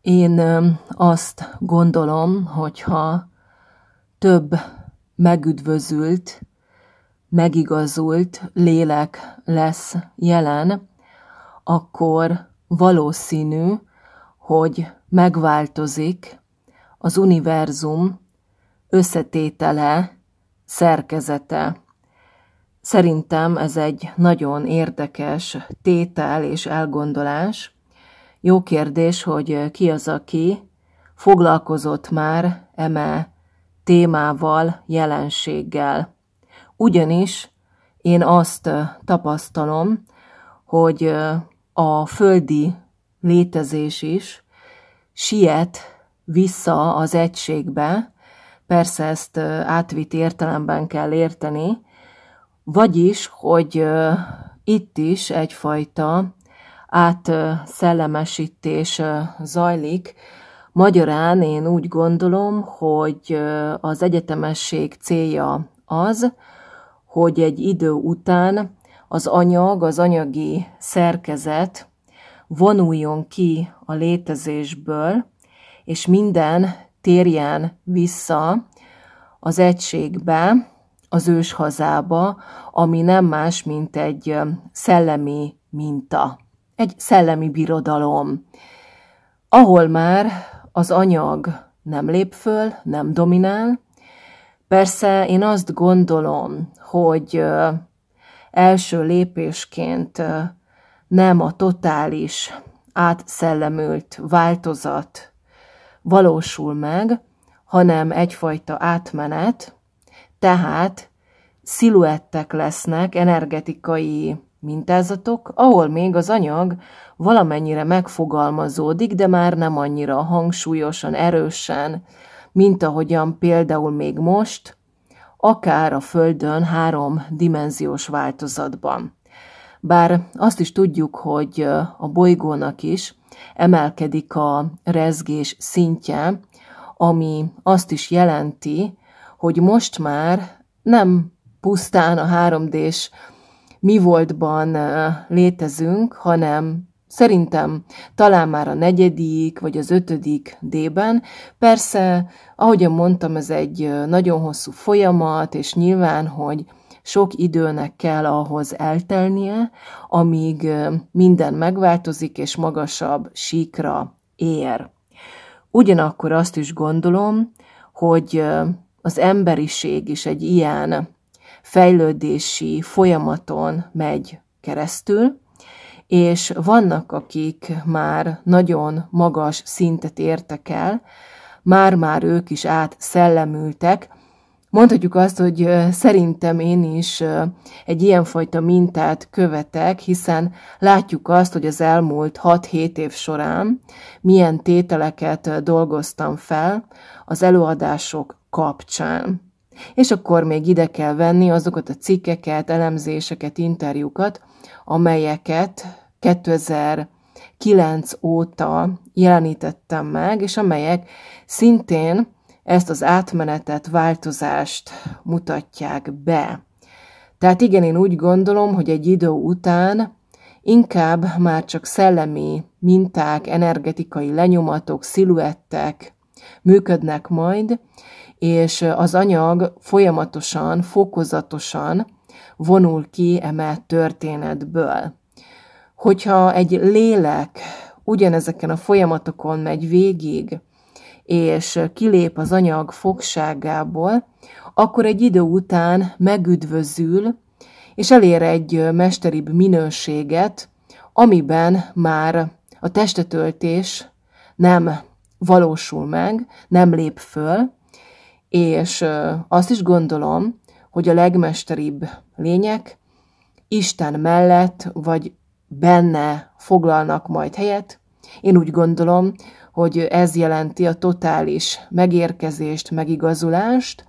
Én azt gondolom, hogyha több megüdvözült, megigazult lélek lesz jelen, akkor valószínű, hogy megváltozik az univerzum összetétele, szerkezete. Szerintem ez egy nagyon érdekes tétel és elgondolás, jó kérdés, hogy ki az, aki foglalkozott már eme témával, jelenséggel. Ugyanis én azt tapasztalom, hogy a földi létezés is siet vissza az egységbe, persze ezt átvitt értelemben kell érteni, vagyis, hogy itt is egyfajta átszellemesítés zajlik. Magyarán én úgy gondolom, hogy az egyetemesség célja az, hogy egy idő után az anyag, az anyagi szerkezet vonuljon ki a létezésből, és minden térjen vissza az egységbe, az őshazába, ami nem más, mint egy szellemi minta egy szellemi birodalom, ahol már az anyag nem lép föl, nem dominál. Persze én azt gondolom, hogy első lépésként nem a totális, átszellemült változat valósul meg, hanem egyfajta átmenet, tehát sziluettek lesznek, energetikai mintázatok, ahol még az anyag valamennyire megfogalmazódik, de már nem annyira hangsúlyosan, erősen, mint ahogyan például még most, akár a Földön háromdimenziós változatban. Bár azt is tudjuk, hogy a bolygónak is emelkedik a rezgés szintje, ami azt is jelenti, hogy most már nem pusztán a 3D-s mi voltban létezünk, hanem Szerintem talán már a negyedik vagy az ötödik D-ben. Persze, ahogy mondtam, ez egy nagyon hosszú folyamat, és nyilván, hogy sok időnek kell ahhoz eltelnie, amíg minden megváltozik és magasabb síkra ér. Ugyanakkor azt is gondolom, hogy az emberiség is egy ilyen fejlődési folyamaton megy keresztül, és vannak, akik már nagyon magas szintet értek el, már-már ők is átszellemültek. Mondhatjuk azt, hogy szerintem én is egy ilyenfajta mintát követek, hiszen látjuk azt, hogy az elmúlt 6-7 év során milyen tételeket dolgoztam fel az előadások kapcsán és akkor még ide kell venni azokat a cikkeket, elemzéseket, interjúkat, amelyeket 2009 óta jelenítettem meg, és amelyek szintén ezt az átmenetet, változást mutatják be. Tehát igen, én úgy gondolom, hogy egy idő után inkább már csak szellemi minták, energetikai lenyomatok, sziluettek működnek majd, és az anyag folyamatosan, fokozatosan vonul ki emelt történetből. Hogyha egy lélek ugyanezeken a folyamatokon megy végig, és kilép az anyag fogságából, akkor egy idő után megüdvözül, és elér egy mesteribb minőséget, amiben már a testetöltés nem valósul meg, nem lép föl, és azt is gondolom, hogy a legmesteribb lények Isten mellett, vagy benne foglalnak majd helyet. Én úgy gondolom, hogy ez jelenti a totális megérkezést, megigazulást,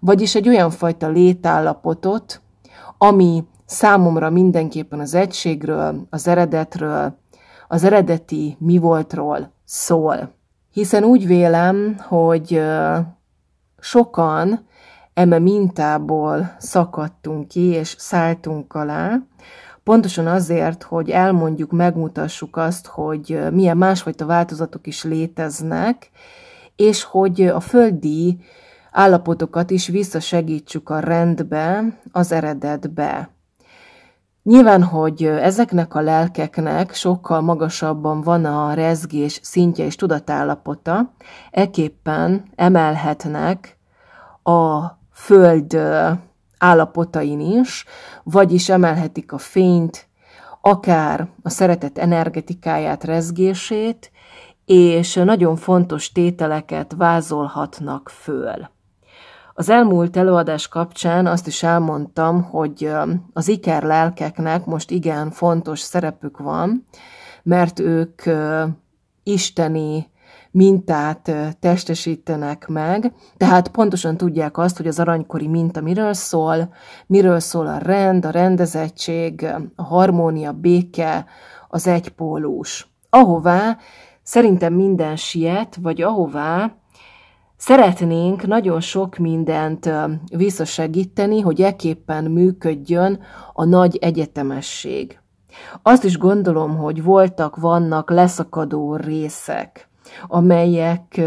vagyis egy olyan fajta létállapotot, ami számomra mindenképpen az egységről, az eredetről, az eredeti mi voltról szól. Hiszen úgy vélem, hogy sokan eme mintából szakadtunk ki és szálltunk alá, pontosan azért, hogy elmondjuk, megmutassuk azt, hogy milyen másfajta változatok is léteznek, és hogy a földi állapotokat is visszasegítsük a rendbe, az eredetbe. Nyilván, hogy ezeknek a lelkeknek sokkal magasabban van a rezgés szintje és tudatállapota, eképpen emelhetnek a föld állapotain is, vagyis emelhetik a fényt, akár a szeretet energetikáját, rezgését, és nagyon fontos tételeket vázolhatnak föl. Az elmúlt előadás kapcsán azt is elmondtam, hogy az iker lelkeknek most igen fontos szerepük van, mert ők isteni mintát testesítenek meg, tehát pontosan tudják azt, hogy az aranykori minta miről szól, miről szól a rend, a rendezettség, a harmónia, béke, az egypólus. Ahová szerintem minden siet, vagy ahová Szeretnénk nagyon sok mindent visszasegíteni, hogy eképpen működjön a nagy egyetemesség. Azt is gondolom, hogy voltak, vannak leszakadó részek, amelyek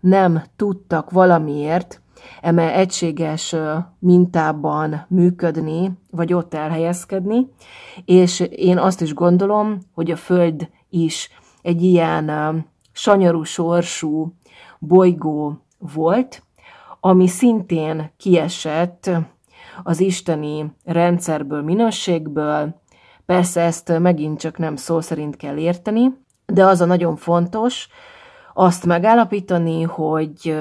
nem tudtak valamiért eme egységes mintában működni, vagy ott elhelyezkedni, és én azt is gondolom, hogy a Föld is egy ilyen sanyarú sorsú bolygó volt, ami szintén kiesett az isteni rendszerből, minőségből. Persze ezt megint csak nem szó szerint kell érteni, de az a nagyon fontos azt megállapítani, hogy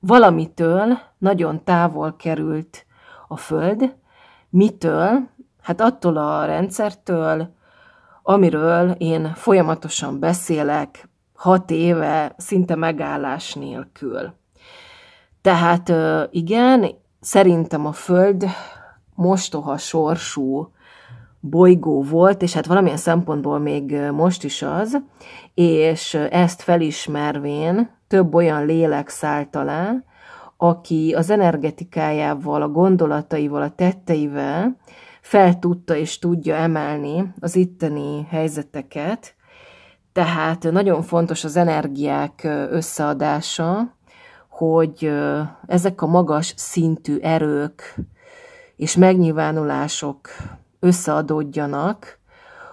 valamitől nagyon távol került a Föld, mitől, hát attól a rendszertől, amiről én folyamatosan beszélek, hat éve szinte megállás nélkül. Tehát igen, szerintem a Föld mostoha sorsú bolygó volt, és hát valamilyen szempontból még most is az, és ezt felismervén több olyan lélek szállt alá, aki az energetikájával, a gondolataival, a tetteivel fel tudta és tudja emelni az itteni helyzeteket, tehát nagyon fontos az energiák összeadása, hogy ezek a magas szintű erők és megnyilvánulások összeadódjanak,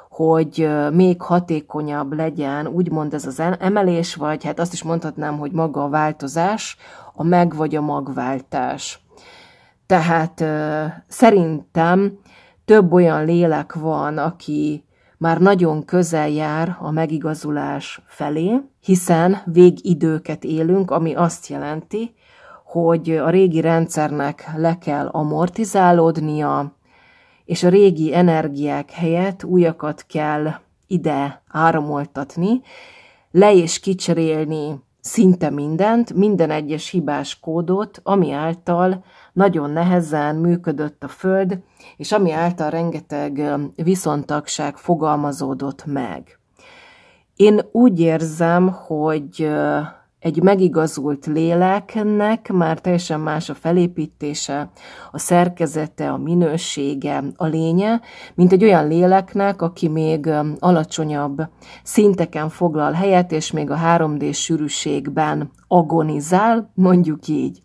hogy még hatékonyabb legyen, úgymond ez az emelés, vagy hát azt is mondhatnám, hogy maga a változás, a meg vagy a magváltás. Tehát szerintem több olyan lélek van, aki már nagyon közel jár a megigazulás felé, hiszen végidőket élünk, ami azt jelenti, hogy a régi rendszernek le kell amortizálódnia, és a régi energiák helyett újakat kell ide áramoltatni, le és kicserélni szinte mindent, minden egyes hibás kódot, ami által nagyon nehezen működött a Föld, és ami által rengeteg viszontagság fogalmazódott meg. Én úgy érzem, hogy egy megigazult léleknek már teljesen más a felépítése, a szerkezete, a minősége, a lénye, mint egy olyan léleknek, aki még alacsonyabb szinteken foglal helyet, és még a 3D sűrűségben agonizál, mondjuk így.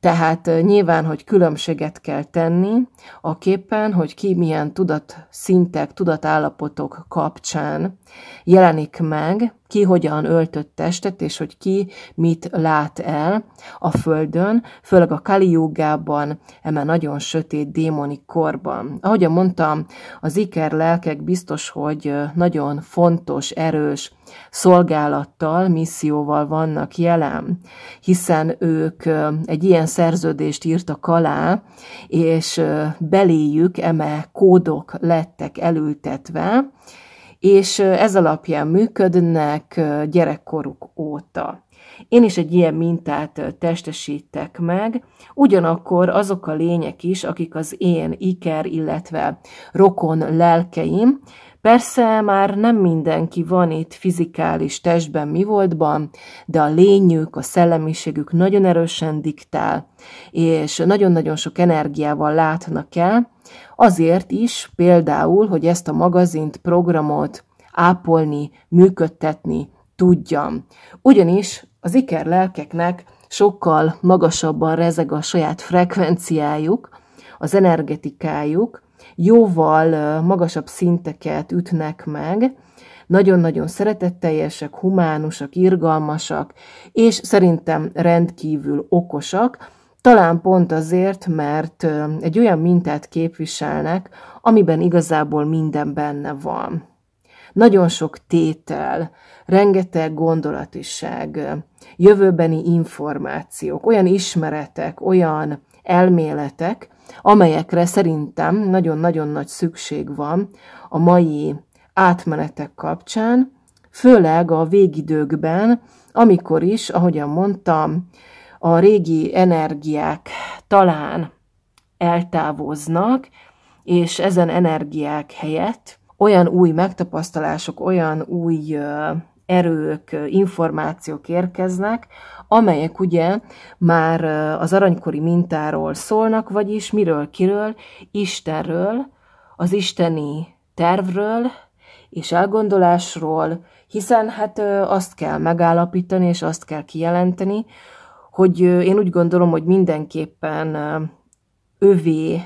Tehát nyilván, hogy különbséget kell tenni a képen, hogy ki milyen tudatszintek, tudatállapotok kapcsán jelenik meg, ki hogyan öltött testet, és hogy ki mit lát el a Földön, főleg a Kali jogában, eme nagyon sötét démoni korban. Ahogyan mondtam, az iker lelkek biztos, hogy nagyon fontos, erős szolgálattal, misszióval vannak jelen, hiszen ők egy ilyen szerződést írtak alá, és beléjük eme kódok lettek elültetve, és ez alapján működnek gyerekkoruk óta. Én is egy ilyen mintát testesítek meg, ugyanakkor azok a lények is, akik az én iker, illetve rokon lelkeim, Persze már nem mindenki van itt fizikális testben mi voltban, de a lényük, a szellemiségük nagyon erősen diktál, és nagyon-nagyon sok energiával látnak el, azért is például, hogy ezt a magazint, programot ápolni, működtetni tudjam. Ugyanis az iker lelkeknek sokkal magasabban rezeg a saját frekvenciájuk, az energetikájuk, jóval magasabb szinteket ütnek meg, nagyon-nagyon szeretetteljesek, humánusak, irgalmasak, és szerintem rendkívül okosak, talán pont azért, mert egy olyan mintát képviselnek, amiben igazából minden benne van. Nagyon sok tétel, rengeteg gondolatiság, jövőbeni információk, olyan ismeretek, olyan elméletek, amelyekre szerintem nagyon-nagyon nagy szükség van a mai átmenetek kapcsán, főleg a végidőkben, amikor is, ahogyan mondtam, a régi energiák talán eltávoznak, és ezen energiák helyett olyan új megtapasztalások, olyan új erők, információk érkeznek, amelyek ugye már az aranykori mintáról szólnak, vagyis miről, kiről, Istenről, az isteni tervről és elgondolásról, hiszen hát azt kell megállapítani és azt kell kijelenteni, hogy én úgy gondolom, hogy mindenképpen övé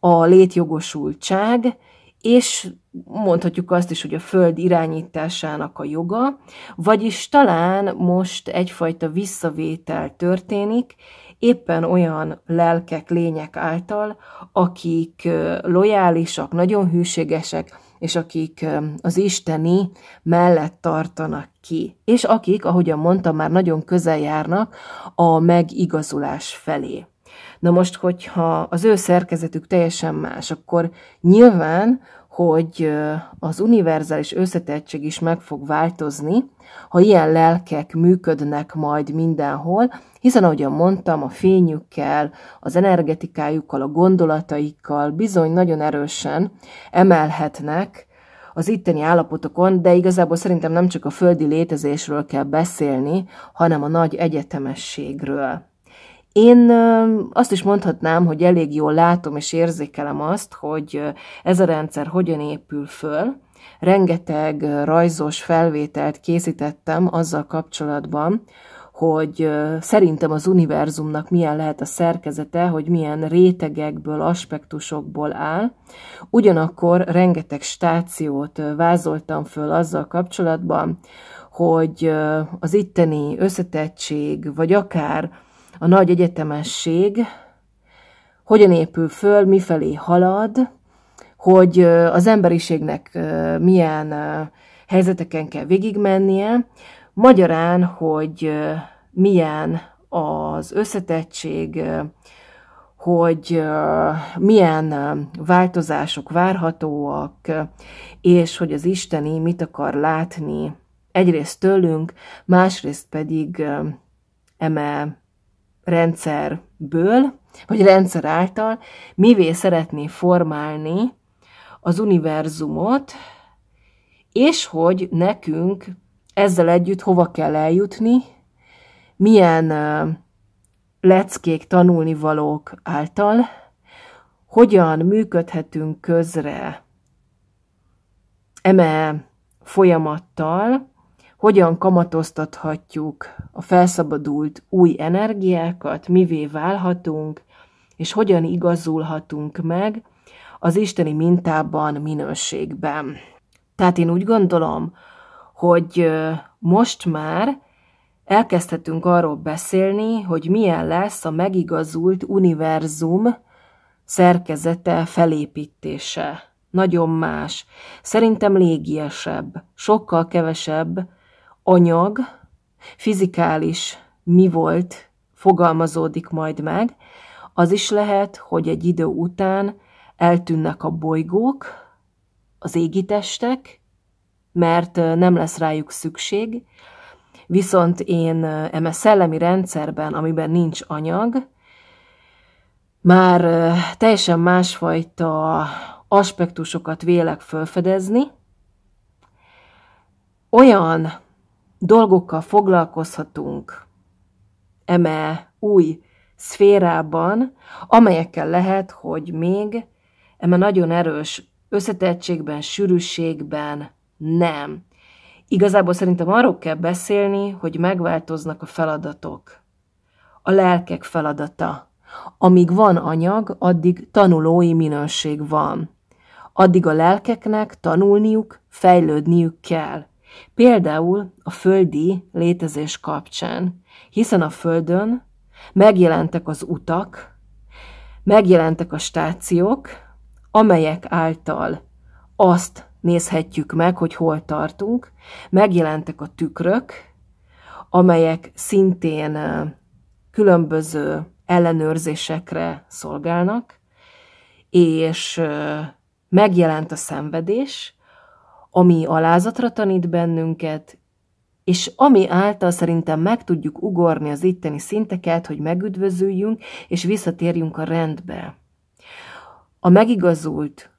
a létjogosultság, és mondhatjuk azt is, hogy a föld irányításának a joga, vagyis talán most egyfajta visszavétel történik, éppen olyan lelkek, lények által, akik lojálisak, nagyon hűségesek, és akik az isteni mellett tartanak ki, és akik, ahogyan mondtam, már nagyon közel járnak a megigazulás felé. Na most, hogyha az ő szerkezetük teljesen más, akkor nyilván hogy az univerzális összetettség is meg fog változni, ha ilyen lelkek működnek majd mindenhol, hiszen ahogyan mondtam, a fényükkel, az energetikájukkal, a gondolataikkal bizony nagyon erősen emelhetnek az itteni állapotokon, de igazából szerintem nem csak a földi létezésről kell beszélni, hanem a nagy egyetemességről. Én azt is mondhatnám, hogy elég jól látom és érzékelem azt, hogy ez a rendszer hogyan épül föl. Rengeteg rajzos felvételt készítettem azzal kapcsolatban, hogy szerintem az univerzumnak milyen lehet a szerkezete, hogy milyen rétegekből, aspektusokból áll. Ugyanakkor rengeteg stációt vázoltam föl azzal kapcsolatban, hogy az itteni összetettség, vagy akár a nagy egyetemesség hogyan épül föl, mifelé halad, hogy az emberiségnek milyen helyzeteken kell végigmennie, magyarán, hogy milyen az összetettség, hogy milyen változások várhatóak, és hogy az Isteni mit akar látni egyrészt tőlünk, másrészt pedig eme rendszerből, vagy rendszer által, mivé szeretné formálni az univerzumot, és hogy nekünk ezzel együtt hova kell eljutni, milyen leckék tanulnivalók által, hogyan működhetünk közre eme folyamattal, hogyan kamatoztathatjuk a felszabadult új energiákat, mivé válhatunk, és hogyan igazulhatunk meg az isteni mintában, minőségben. Tehát én úgy gondolom, hogy most már elkezdhetünk arról beszélni, hogy milyen lesz a megigazult univerzum szerkezete, felépítése. Nagyon más. Szerintem légiesebb, sokkal kevesebb anyag, fizikális mi volt fogalmazódik majd meg, az is lehet, hogy egy idő után eltűnnek a bolygók, az égitestek, mert nem lesz rájuk szükség, viszont én eme szellemi rendszerben, amiben nincs anyag, már teljesen másfajta aspektusokat vélek felfedezni, olyan dolgokkal foglalkozhatunk eme új szférában, amelyekkel lehet, hogy még eme nagyon erős összetettségben, sűrűségben nem. Igazából szerintem arról kell beszélni, hogy megváltoznak a feladatok. A lelkek feladata. Amíg van anyag, addig tanulói minőség van. Addig a lelkeknek tanulniuk, fejlődniük kell. Például a földi létezés kapcsán, hiszen a Földön megjelentek az utak, megjelentek a stációk, amelyek által azt nézhetjük meg, hogy hol tartunk, megjelentek a tükrök, amelyek szintén különböző ellenőrzésekre szolgálnak, és megjelent a szenvedés, ami alázatra tanít bennünket, és ami által szerintem meg tudjuk ugorni az itteni szinteket, hogy megüdvözüljünk, és visszatérjünk a rendbe. A megigazult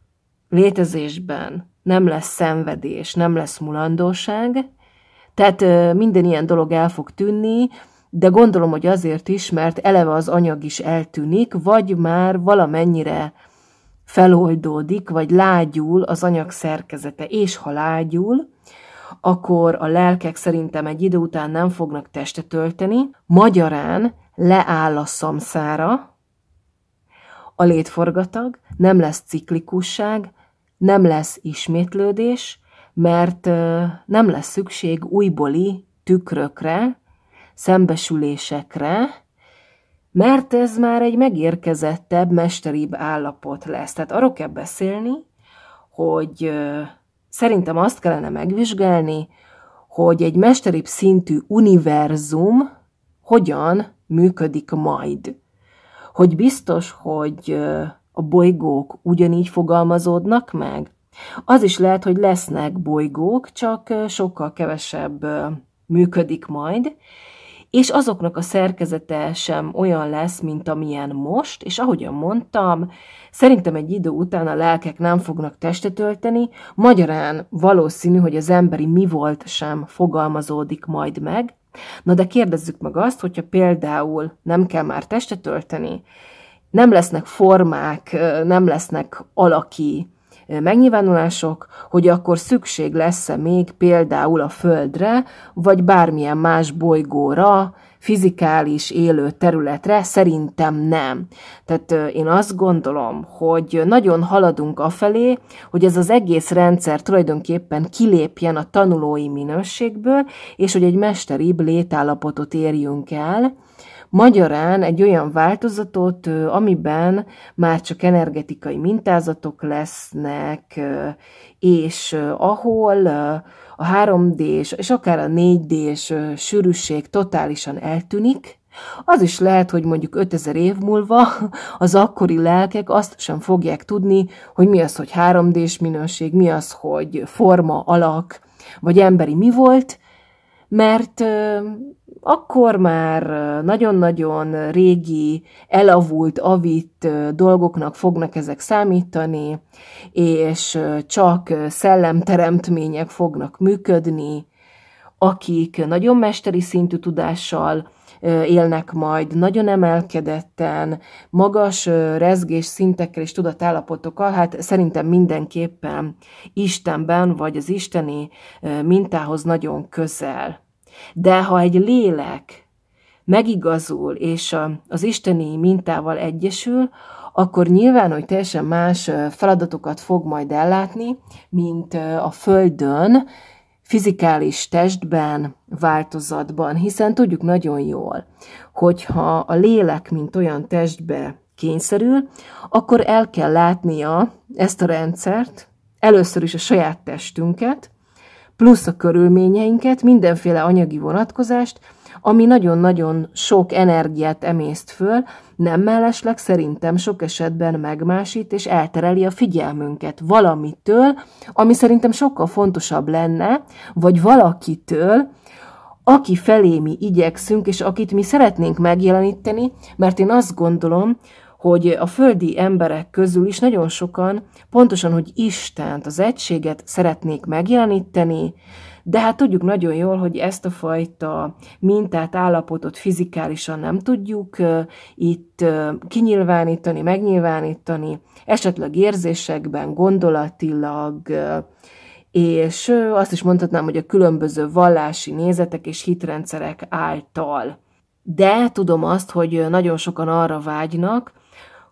létezésben nem lesz szenvedés, nem lesz mulandóság, tehát minden ilyen dolog el fog tűnni, de gondolom, hogy azért is, mert eleve az anyag is eltűnik, vagy már valamennyire feloldódik, vagy lágyul az anyag szerkezete, és ha lágyul, akkor a lelkek szerintem egy idő után nem fognak testet tölteni, magyarán leáll a szamszára, a létforgatag, nem lesz ciklikusság, nem lesz ismétlődés, mert nem lesz szükség újbóli tükrökre, szembesülésekre, mert ez már egy megérkezettebb, mesteribb állapot lesz. Tehát arról kell beszélni, hogy szerintem azt kellene megvizsgálni, hogy egy mesteribb szintű univerzum hogyan működik majd. Hogy biztos, hogy a bolygók ugyanígy fogalmazódnak meg? Az is lehet, hogy lesznek bolygók, csak sokkal kevesebb működik majd, és azoknak a szerkezete sem olyan lesz, mint amilyen most, és ahogyan mondtam, szerintem egy idő után a lelkek nem fognak testet ölteni, magyarán valószínű, hogy az emberi mi volt sem fogalmazódik majd meg. Na de kérdezzük meg azt, hogyha például nem kell már testet ölteni, nem lesznek formák, nem lesznek alaki megnyilvánulások, hogy akkor szükség lesz-e még például a Földre, vagy bármilyen más bolygóra, fizikális élő területre, szerintem nem. Tehát én azt gondolom, hogy nagyon haladunk afelé, hogy ez az egész rendszer tulajdonképpen kilépjen a tanulói minőségből, és hogy egy mesteribb létállapotot érjünk el, magyarán egy olyan változatot, amiben már csak energetikai mintázatok lesznek, és ahol a 3 d és akár a 4 d sűrűség totálisan eltűnik, az is lehet, hogy mondjuk 5000 év múlva az akkori lelkek azt sem fogják tudni, hogy mi az, hogy 3D-s minőség, mi az, hogy forma, alak, vagy emberi mi volt, mert akkor már nagyon-nagyon régi, elavult, avit dolgoknak fognak ezek számítani, és csak szellemteremtmények fognak működni, akik nagyon mesteri szintű tudással élnek majd, nagyon emelkedetten, magas rezgés szintekkel és tudatállapotokkal, hát szerintem mindenképpen Istenben vagy az isteni mintához nagyon közel. De ha egy lélek megigazul, és az isteni mintával egyesül, akkor nyilván, hogy teljesen más feladatokat fog majd ellátni, mint a Földön, fizikális testben, változatban, hiszen tudjuk nagyon jól, hogyha a lélek, mint olyan testbe kényszerül, akkor el kell látnia ezt a rendszert, először is a saját testünket, plusz a körülményeinket, mindenféle anyagi vonatkozást, ami nagyon-nagyon sok energiát emészt föl, nem mellesleg szerintem sok esetben megmásít és eltereli a figyelmünket valamitől, ami szerintem sokkal fontosabb lenne, vagy valakitől, aki felé mi igyekszünk, és akit mi szeretnénk megjeleníteni, mert én azt gondolom, hogy a földi emberek közül is nagyon sokan pontosan, hogy Istent, az egységet szeretnék megjeleníteni, de hát tudjuk nagyon jól, hogy ezt a fajta mintát, állapotot fizikálisan nem tudjuk itt kinyilvánítani, megnyilvánítani, esetleg érzésekben, gondolatilag, és azt is mondhatnám, hogy a különböző vallási nézetek és hitrendszerek által. De tudom azt, hogy nagyon sokan arra vágynak,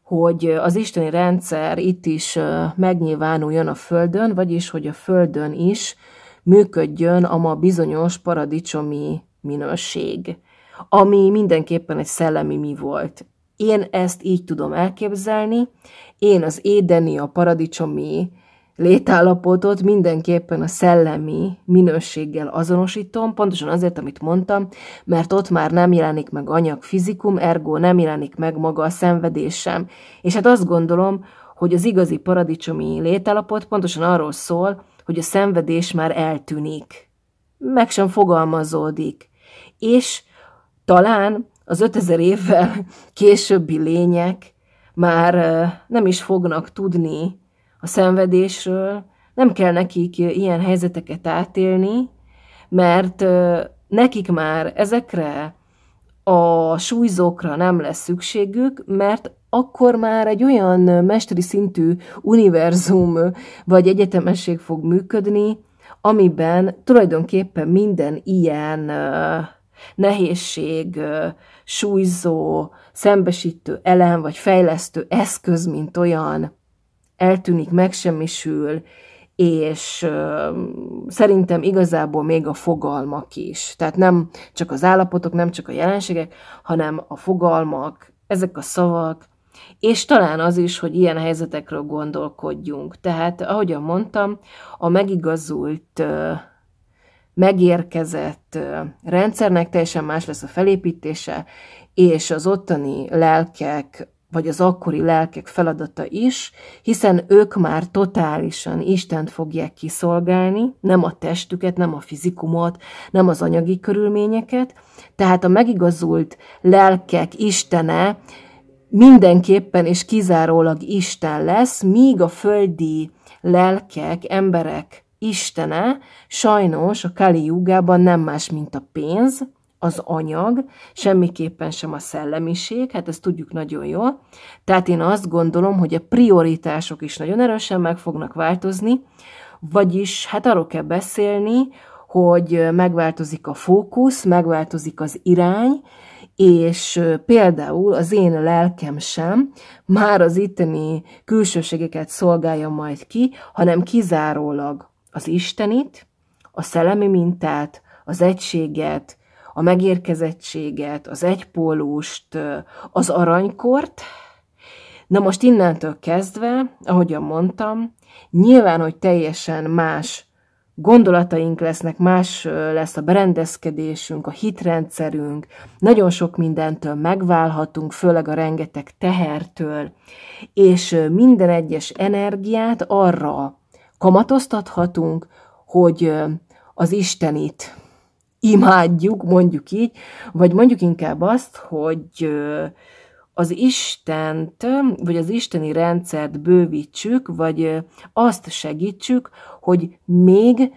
hogy az isteni rendszer itt is megnyilvánuljon a Földön, vagyis hogy a Földön is működjön a ma bizonyos paradicsomi minőség, ami mindenképpen egy szellemi mi volt. Én ezt így tudom elképzelni, én az édeni, a paradicsomi létállapotot mindenképpen a szellemi minőséggel azonosítom, pontosan azért, amit mondtam, mert ott már nem jelenik meg anyag fizikum, ergo nem jelenik meg maga a szenvedésem. És hát azt gondolom, hogy az igazi paradicsomi létállapot pontosan arról szól, hogy a szenvedés már eltűnik, meg sem fogalmazódik, és talán az 5000 évvel későbbi lények már nem is fognak tudni a szenvedésről, nem kell nekik eh, ilyen helyzeteket átélni, mert eh, nekik már ezekre a súlyzókra nem lesz szükségük, mert akkor már egy olyan eh, mesteri szintű univerzum vagy egyetemesség fog működni, amiben tulajdonképpen minden ilyen nehézség, súlyzó, szembesítő elem vagy fejlesztő eszköz, mint olyan eltűnik, megsemmisül, és uh, szerintem igazából még a fogalmak is. Tehát nem csak az állapotok, nem csak a jelenségek, hanem a fogalmak, ezek a szavak, és talán az is, hogy ilyen helyzetekről gondolkodjunk. Tehát, ahogyan mondtam, a megigazult, megérkezett rendszernek teljesen más lesz a felépítése, és az ottani lelkek vagy az akkori lelkek feladata is, hiszen ők már totálisan Istent fogják kiszolgálni, nem a testüket, nem a fizikumot, nem az anyagi körülményeket, tehát a megigazult lelkek Istene mindenképpen és kizárólag Isten lesz, míg a földi lelkek, emberek Istene sajnos a Kali jugában nem más, mint a pénz, az anyag, semmiképpen sem a szellemiség, hát ezt tudjuk nagyon jól. Tehát én azt gondolom, hogy a prioritások is nagyon erősen meg fognak változni, vagyis hát arról kell beszélni, hogy megváltozik a fókusz, megváltozik az irány, és például az én lelkem sem már az itteni külsőségeket szolgálja majd ki, hanem kizárólag az Istenit, a szellemi mintát, az egységet, a megérkezettséget, az egypólust, az aranykort. Na most innentől kezdve, ahogyan mondtam, nyilván, hogy teljesen más gondolataink lesznek, más lesz a berendezkedésünk, a hitrendszerünk, nagyon sok mindentől megválhatunk, főleg a rengeteg tehertől, és minden egyes energiát arra kamatoztathatunk, hogy az Istenit imádjuk, mondjuk így, vagy mondjuk inkább azt, hogy az Istent, vagy az isteni rendszert bővítsük, vagy azt segítsük, hogy még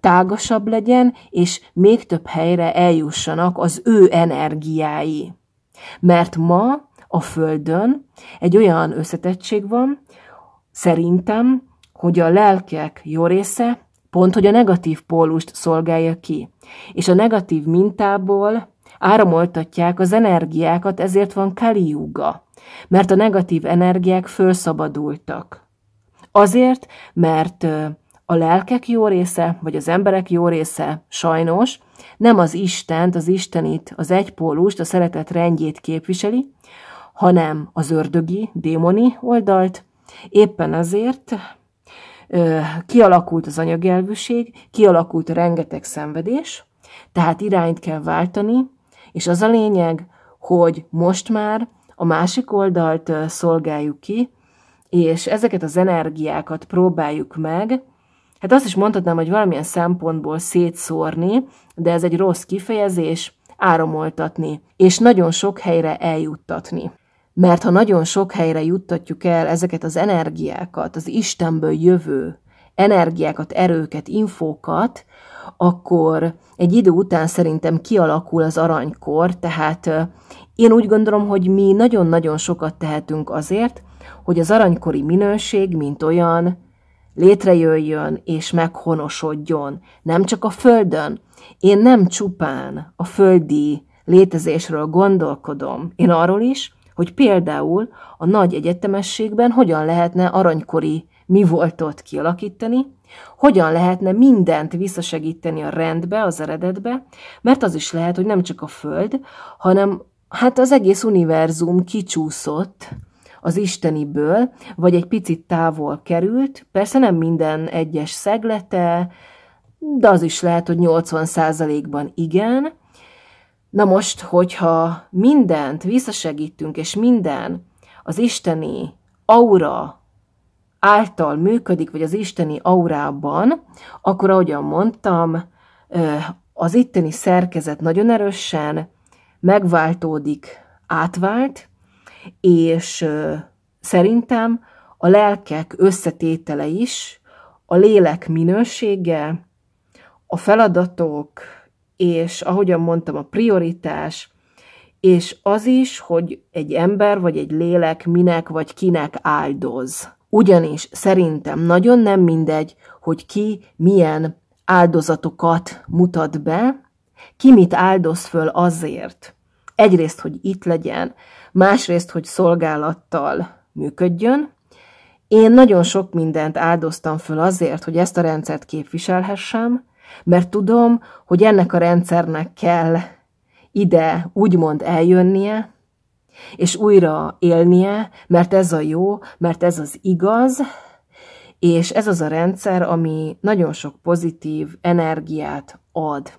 tágasabb legyen, és még több helyre eljussanak az ő energiái. Mert ma a Földön egy olyan összetettség van, szerintem, hogy a lelkek jó része pont, hogy a negatív pólust szolgálja ki és a negatív mintából áramoltatják az energiákat, ezért van kaliuga, mert a negatív energiák fölszabadultak. Azért, mert a lelkek jó része, vagy az emberek jó része sajnos nem az Istent, az Istenit, az egypólust, a szeretet rendjét képviseli, hanem az ördögi, démoni oldalt. Éppen azért kialakult az anyagelvűség, kialakult rengeteg szenvedés, tehát irányt kell váltani, és az a lényeg, hogy most már a másik oldalt szolgáljuk ki, és ezeket az energiákat próbáljuk meg, hát azt is mondhatnám, hogy valamilyen szempontból szétszórni, de ez egy rossz kifejezés, áramoltatni, és nagyon sok helyre eljuttatni. Mert ha nagyon sok helyre juttatjuk el ezeket az energiákat, az Istenből jövő energiákat, erőket, infókat, akkor egy idő után szerintem kialakul az aranykor, tehát én úgy gondolom, hogy mi nagyon-nagyon sokat tehetünk azért, hogy az aranykori minőség, mint olyan, létrejöjjön és meghonosodjon, nem csak a Földön. Én nem csupán a földi létezésről gondolkodom, én arról is, hogy például a nagy egyetemességben hogyan lehetne aranykori mi voltot kialakítani, hogyan lehetne mindent visszasegíteni a rendbe, az eredetbe, mert az is lehet, hogy nem csak a Föld, hanem hát az egész univerzum kicsúszott az isteniből, vagy egy picit távol került, persze nem minden egyes szeglete, de az is lehet, hogy 80%-ban igen, Na most, hogyha mindent visszasegítünk, és minden az isteni aura által működik, vagy az isteni aurában, akkor, ahogyan mondtam, az itteni szerkezet nagyon erősen megváltódik, átvált, és szerintem a lelkek összetétele is, a lélek minősége, a feladatok, és ahogyan mondtam, a prioritás, és az is, hogy egy ember vagy egy lélek minek vagy kinek áldoz. Ugyanis szerintem nagyon nem mindegy, hogy ki milyen áldozatokat mutat be, ki mit áldoz föl azért. Egyrészt, hogy itt legyen, másrészt, hogy szolgálattal működjön. Én nagyon sok mindent áldoztam föl azért, hogy ezt a rendszert képviselhessem, mert tudom, hogy ennek a rendszernek kell ide úgymond eljönnie, és újra élnie, mert ez a jó, mert ez az igaz, és ez az a rendszer, ami nagyon sok pozitív energiát ad.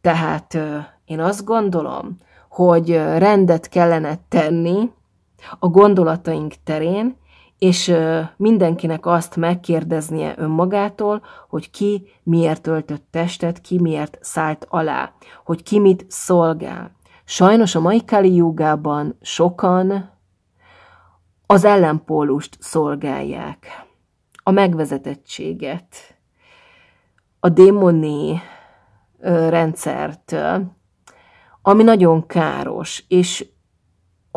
Tehát én azt gondolom, hogy rendet kellene tenni a gondolataink terén, és mindenkinek azt megkérdeznie önmagától, hogy ki miért öltött testet, ki miért szállt alá, hogy ki mit szolgál. Sajnos a mai Kali Júgában sokan az ellenpólust szolgálják, a megvezetettséget, a démoni rendszert, ami nagyon káros, és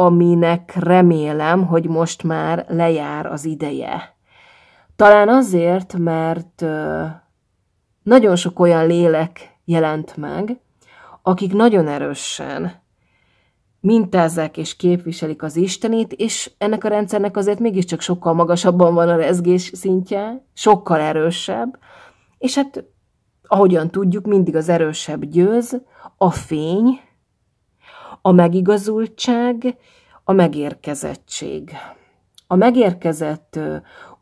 aminek remélem, hogy most már lejár az ideje. Talán azért, mert nagyon sok olyan lélek jelent meg, akik nagyon erősen mintázzák és képviselik az Istenit, és ennek a rendszernek azért mégiscsak sokkal magasabban van a rezgés szintje, sokkal erősebb, és hát ahogyan tudjuk, mindig az erősebb győz, a fény, a megigazultság, a megérkezettség. A megérkezett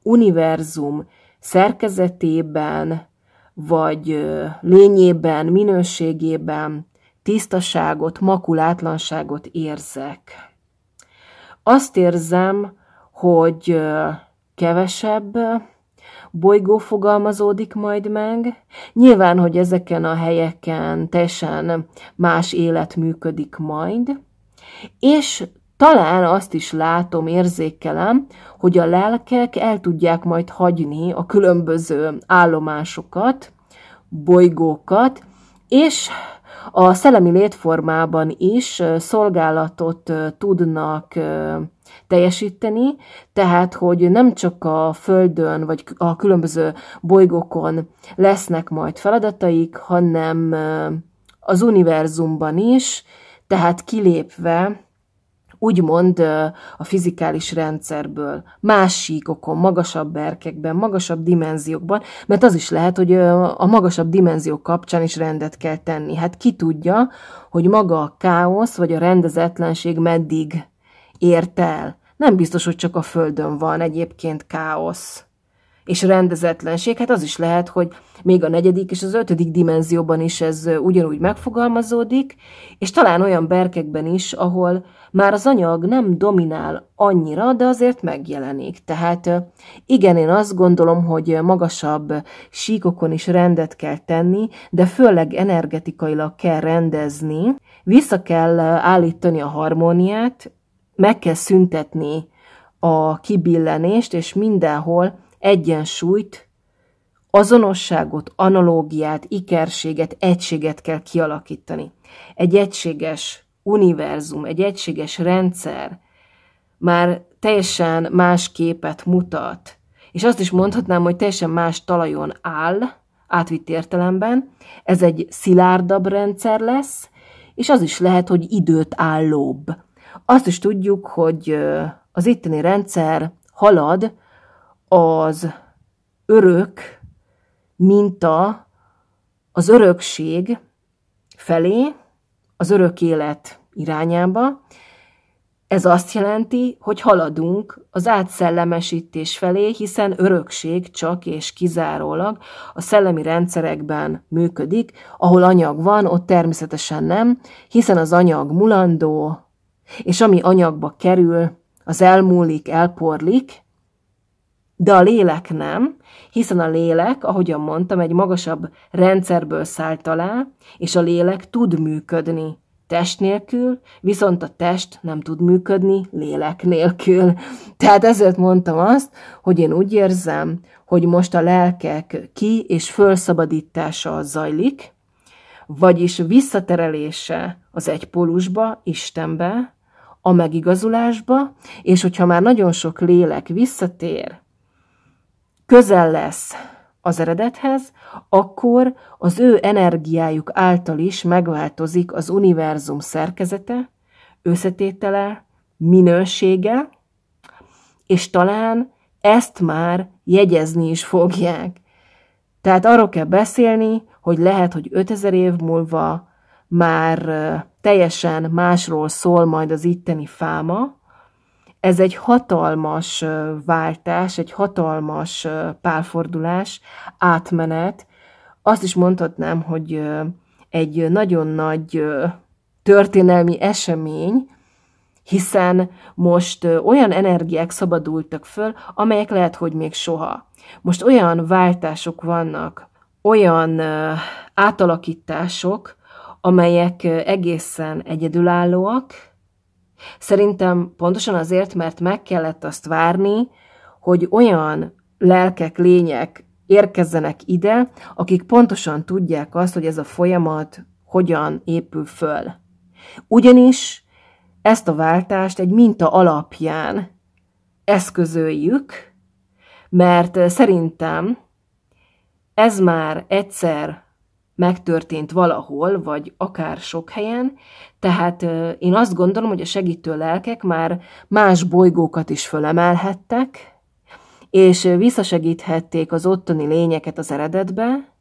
univerzum szerkezetében, vagy lényében, minőségében tisztaságot, makulátlanságot érzek. Azt érzem, hogy kevesebb bolygó fogalmazódik majd meg. Nyilván, hogy ezeken a helyeken teljesen más élet működik majd, és talán azt is látom, érzékelem, hogy a lelkek el tudják majd hagyni a különböző állomásokat, bolygókat, és a szellemi létformában is szolgálatot tudnak teljesíteni, tehát hogy nem csak a Földön vagy a különböző bolygókon lesznek majd feladataik, hanem az univerzumban is, tehát kilépve úgymond a fizikális rendszerből, más síkokon, magasabb berkekben, magasabb dimenziókban, mert az is lehet, hogy a magasabb dimenziók kapcsán is rendet kell tenni. Hát ki tudja, hogy maga a káosz vagy a rendezetlenség meddig ért el. Nem biztos, hogy csak a Földön van egyébként káosz. És rendezetlenség, hát az is lehet, hogy még a negyedik és az ötödik dimenzióban is ez ugyanúgy megfogalmazódik, és talán olyan berkekben is, ahol már az anyag nem dominál annyira, de azért megjelenik. Tehát igen, én azt gondolom, hogy magasabb síkokon is rendet kell tenni, de főleg energetikailag kell rendezni, vissza kell állítani a harmóniát, meg kell szüntetni a kibillenést, és mindenhol egyensúlyt, azonosságot, analógiát, ikerséget, egységet kell kialakítani. Egy egységes univerzum, egy egységes rendszer már teljesen más képet mutat, és azt is mondhatnám, hogy teljesen más talajon áll, átvitt értelemben, ez egy szilárdabb rendszer lesz, és az is lehet, hogy időt állóbb azt is tudjuk, hogy az itteni rendszer halad az örök minta, az örökség felé, az örök élet irányába. Ez azt jelenti, hogy haladunk az átszellemesítés felé, hiszen örökség csak és kizárólag a szellemi rendszerekben működik, ahol anyag van, ott természetesen nem, hiszen az anyag mulandó, és ami anyagba kerül, az elmúlik, elporlik, de a lélek nem, hiszen a lélek, ahogyan mondtam, egy magasabb rendszerből szállt alá, és a lélek tud működni test nélkül, viszont a test nem tud működni lélek nélkül. Tehát ezért mondtam azt, hogy én úgy érzem, hogy most a lelkek ki- és fölszabadítása zajlik, vagyis visszaterelése az egypólusba, Istenbe, a megigazulásba, és hogyha már nagyon sok lélek visszatér, közel lesz az eredethez, akkor az ő energiájuk által is megváltozik az univerzum szerkezete, összetétele, minősége, és talán ezt már jegyezni is fogják. Tehát arról kell beszélni, hogy lehet, hogy 5000 év múlva már teljesen másról szól majd az itteni fáma. Ez egy hatalmas váltás, egy hatalmas pálfordulás, átmenet. Azt is mondhatnám, hogy egy nagyon nagy történelmi esemény, hiszen most olyan energiák szabadultak föl, amelyek lehet, hogy még soha. Most olyan váltások vannak, olyan átalakítások, amelyek egészen egyedülállóak. Szerintem pontosan azért, mert meg kellett azt várni, hogy olyan lelkek, lények érkezzenek ide, akik pontosan tudják azt, hogy ez a folyamat hogyan épül föl. Ugyanis ezt a váltást egy minta alapján eszközöljük, mert szerintem ez már egyszer megtörtént valahol, vagy akár sok helyen. Tehát én azt gondolom, hogy a segítő lelkek már más bolygókat is fölemelhettek, és visszasegíthették az ottani lényeket az eredetbe,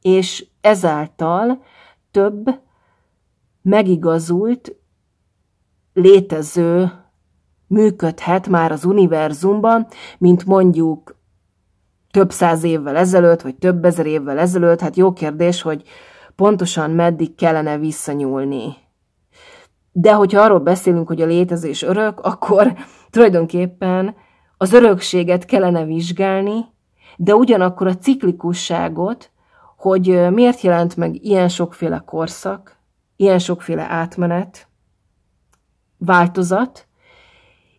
és ezáltal több megigazult, létező működhet már az univerzumban, mint mondjuk több száz évvel ezelőtt, vagy több ezer évvel ezelőtt, hát jó kérdés, hogy pontosan meddig kellene visszanyúlni. De hogyha arról beszélünk, hogy a létezés örök, akkor tulajdonképpen az örökséget kellene vizsgálni, de ugyanakkor a ciklikusságot, hogy miért jelent meg ilyen sokféle korszak, ilyen sokféle átmenet, változat,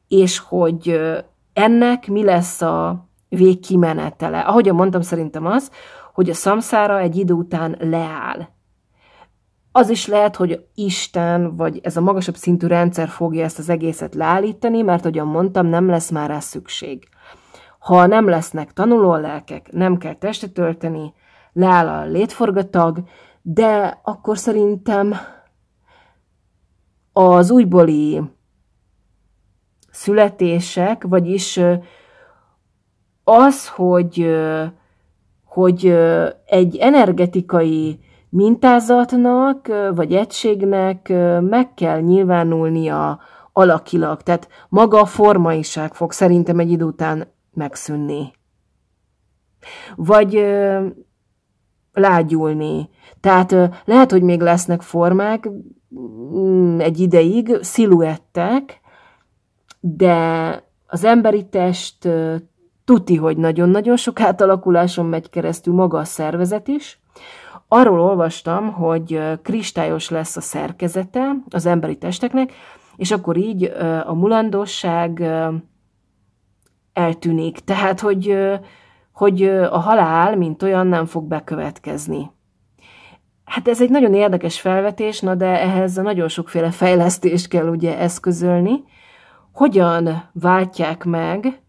és hogy ennek mi lesz a végkimenetele. Ahogy mondtam, szerintem az, hogy a szamszára egy idő után leáll. Az is lehet, hogy Isten, vagy ez a magasabb szintű rendszer fogja ezt az egészet leállítani, mert ahogyan mondtam, nem lesz már rá szükség. Ha nem lesznek tanuló lelkek, nem kell testet tölteni, leáll a létforgatag, de akkor szerintem az újbóli születések, vagyis az, hogy, hogy egy energetikai mintázatnak vagy egységnek meg kell nyilvánulnia alakilag, tehát maga a formaiság fog szerintem egy idő után megszűnni. Vagy lágyulni. Tehát lehet, hogy még lesznek formák mm, egy ideig, sziluettek, de az emberi test tuti, hogy nagyon-nagyon sok átalakuláson megy keresztül maga a szervezet is. Arról olvastam, hogy kristályos lesz a szerkezete az emberi testeknek, és akkor így a mulandosság eltűnik. Tehát, hogy, hogy a halál, mint olyan, nem fog bekövetkezni. Hát ez egy nagyon érdekes felvetés, na de ehhez nagyon sokféle fejlesztést kell ugye eszközölni. Hogyan váltják meg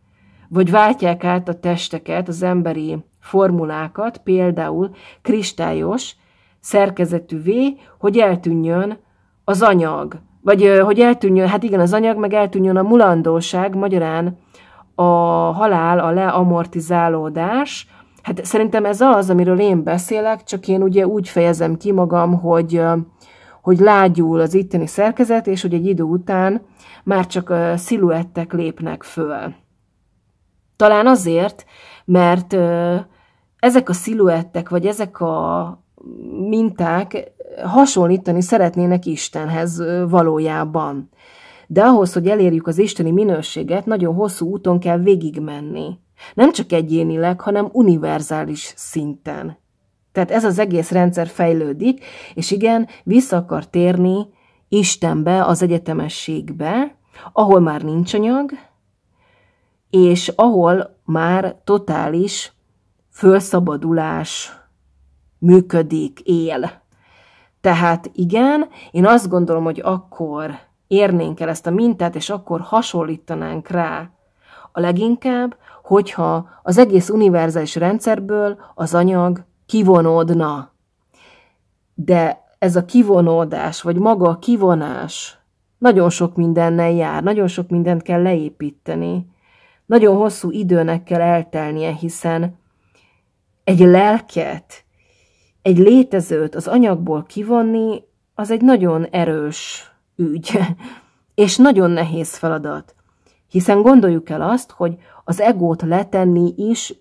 vagy váltják át a testeket, az emberi formulákat, például kristályos szerkezetűvé, hogy eltűnjön az anyag, vagy hogy eltűnjön, hát igen, az anyag, meg eltűnjön a mulandóság, magyarán a halál, a leamortizálódás, Hát szerintem ez az, amiről én beszélek, csak én ugye úgy fejezem ki magam, hogy, hogy lágyul az itteni szerkezet, és hogy egy idő után már csak sziluettek lépnek föl. Talán azért, mert ö, ezek a sziluettek, vagy ezek a minták hasonlítani szeretnének Istenhez ö, valójában. De ahhoz, hogy elérjük az isteni minőséget, nagyon hosszú úton kell végigmenni. Nem csak egyénileg, hanem univerzális szinten. Tehát ez az egész rendszer fejlődik, és igen, vissza akar térni Istenbe, az egyetemességbe, ahol már nincs anyag, és ahol már totális fölszabadulás működik, él. Tehát igen, én azt gondolom, hogy akkor érnénk el ezt a mintát, és akkor hasonlítanánk rá a leginkább, hogyha az egész univerzális rendszerből az anyag kivonódna. De ez a kivonódás, vagy maga a kivonás nagyon sok mindennel jár, nagyon sok mindent kell leépíteni nagyon hosszú időnek kell eltelnie, hiszen egy lelket, egy létezőt az anyagból kivonni, az egy nagyon erős ügy, és nagyon nehéz feladat. Hiszen gondoljuk el azt, hogy az egót letenni is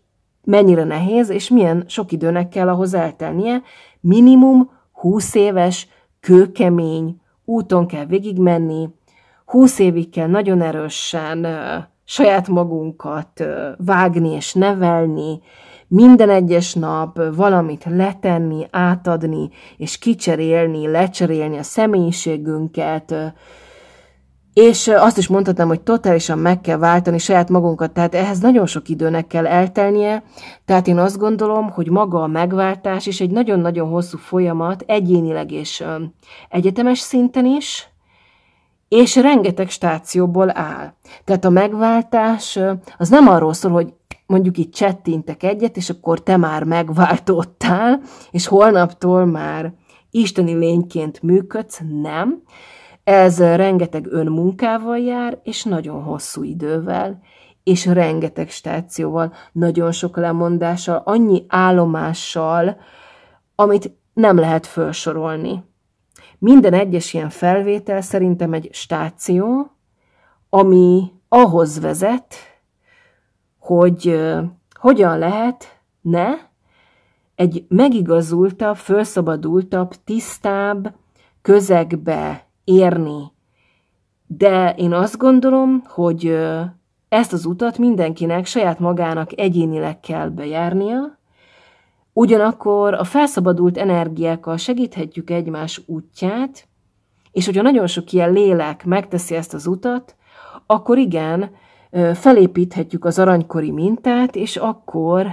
mennyire nehéz, és milyen sok időnek kell ahhoz eltennie. minimum 20 éves, kőkemény úton kell végigmenni, 20 évig kell nagyon erősen saját magunkat vágni és nevelni, minden egyes nap valamit letenni, átadni, és kicserélni, lecserélni a személyiségünket, és azt is mondhatnám, hogy totálisan meg kell váltani saját magunkat, tehát ehhez nagyon sok időnek kell eltelnie, tehát én azt gondolom, hogy maga a megváltás is egy nagyon-nagyon hosszú folyamat, egyénileg és egyetemes szinten is, és rengeteg stációból áll. Tehát a megváltás az nem arról szól, hogy mondjuk itt csettintek egyet, és akkor te már megváltottál, és holnaptól már isteni lényként működsz, nem. Ez rengeteg önmunkával jár, és nagyon hosszú idővel, és rengeteg stációval, nagyon sok lemondással, annyi állomással, amit nem lehet felsorolni. Minden egyes ilyen felvétel szerintem egy stáció, ami ahhoz vezet, hogy hogyan lehet, ne egy megigazultabb, felszabadultabb, tisztább közegbe érni. De én azt gondolom, hogy ezt az utat mindenkinek saját magának egyénileg kell bejárnia, Ugyanakkor a felszabadult energiákkal segíthetjük egymás útját, és hogyha nagyon sok ilyen lélek megteszi ezt az utat, akkor igen, felépíthetjük az aranykori mintát, és akkor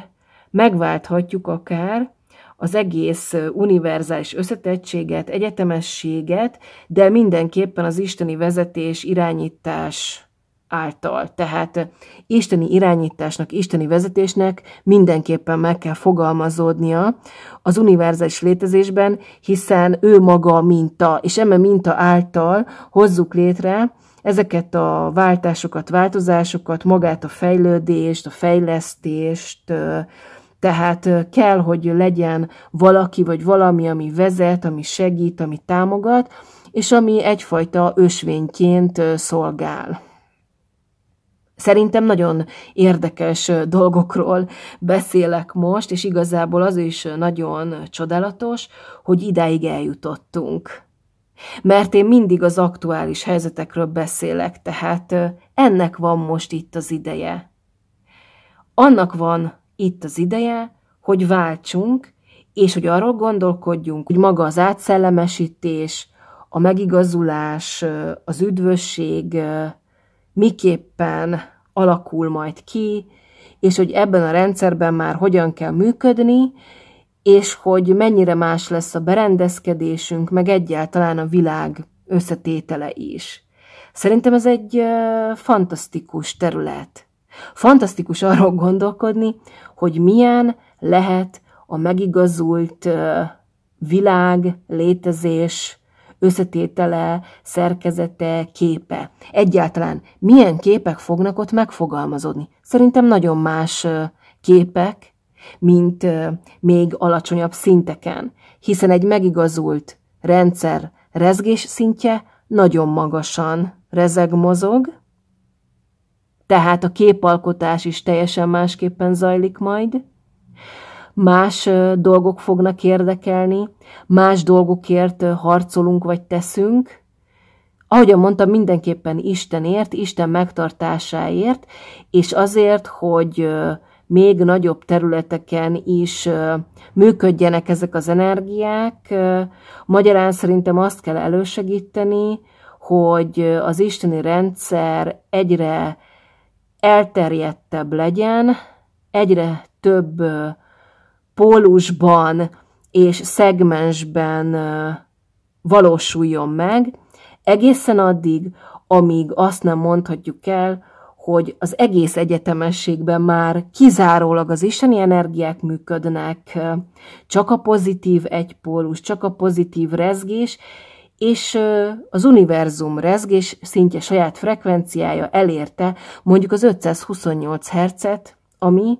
megválthatjuk akár az egész univerzális összetettséget, egyetemességet, de mindenképpen az isteni vezetés, irányítás által. Tehát isteni irányításnak, isteni vezetésnek mindenképpen meg kell fogalmazódnia az univerzális létezésben, hiszen ő maga a minta, és eme minta által hozzuk létre ezeket a váltásokat, változásokat, magát a fejlődést, a fejlesztést, tehát kell, hogy legyen valaki vagy valami, ami vezet, ami segít, ami támogat, és ami egyfajta ösvényként szolgál. Szerintem nagyon érdekes dolgokról beszélek most, és igazából az is nagyon csodálatos, hogy idáig eljutottunk. Mert én mindig az aktuális helyzetekről beszélek, tehát ennek van most itt az ideje. Annak van itt az ideje, hogy váltsunk, és hogy arról gondolkodjunk, hogy maga az átszellemesítés, a megigazulás, az üdvösség miképpen alakul majd ki, és hogy ebben a rendszerben már hogyan kell működni, és hogy mennyire más lesz a berendezkedésünk, meg egyáltalán a világ összetétele is. Szerintem ez egy fantasztikus terület. Fantasztikus arról gondolkodni, hogy milyen lehet a megigazult világ, létezés, összetétele, szerkezete, képe. Egyáltalán milyen képek fognak ott megfogalmazódni? Szerintem nagyon más képek, mint még alacsonyabb szinteken, hiszen egy megigazult rendszer rezgés szintje nagyon magasan rezeg-mozog, tehát a képalkotás is teljesen másképpen zajlik majd, más dolgok fognak érdekelni, más dolgokért harcolunk vagy teszünk. Ahogyan mondtam, mindenképpen Istenért, Isten megtartásáért, és azért, hogy még nagyobb területeken is működjenek ezek az energiák. Magyarán szerintem azt kell elősegíteni, hogy az isteni rendszer egyre elterjedtebb legyen, egyre több pólusban és szegmensben valósuljon meg, egészen addig, amíg azt nem mondhatjuk el, hogy az egész egyetemességben már kizárólag az isteni energiák működnek, csak a pozitív egypólus, csak a pozitív rezgés, és az univerzum rezgés szintje saját frekvenciája elérte mondjuk az 528 hercet, ami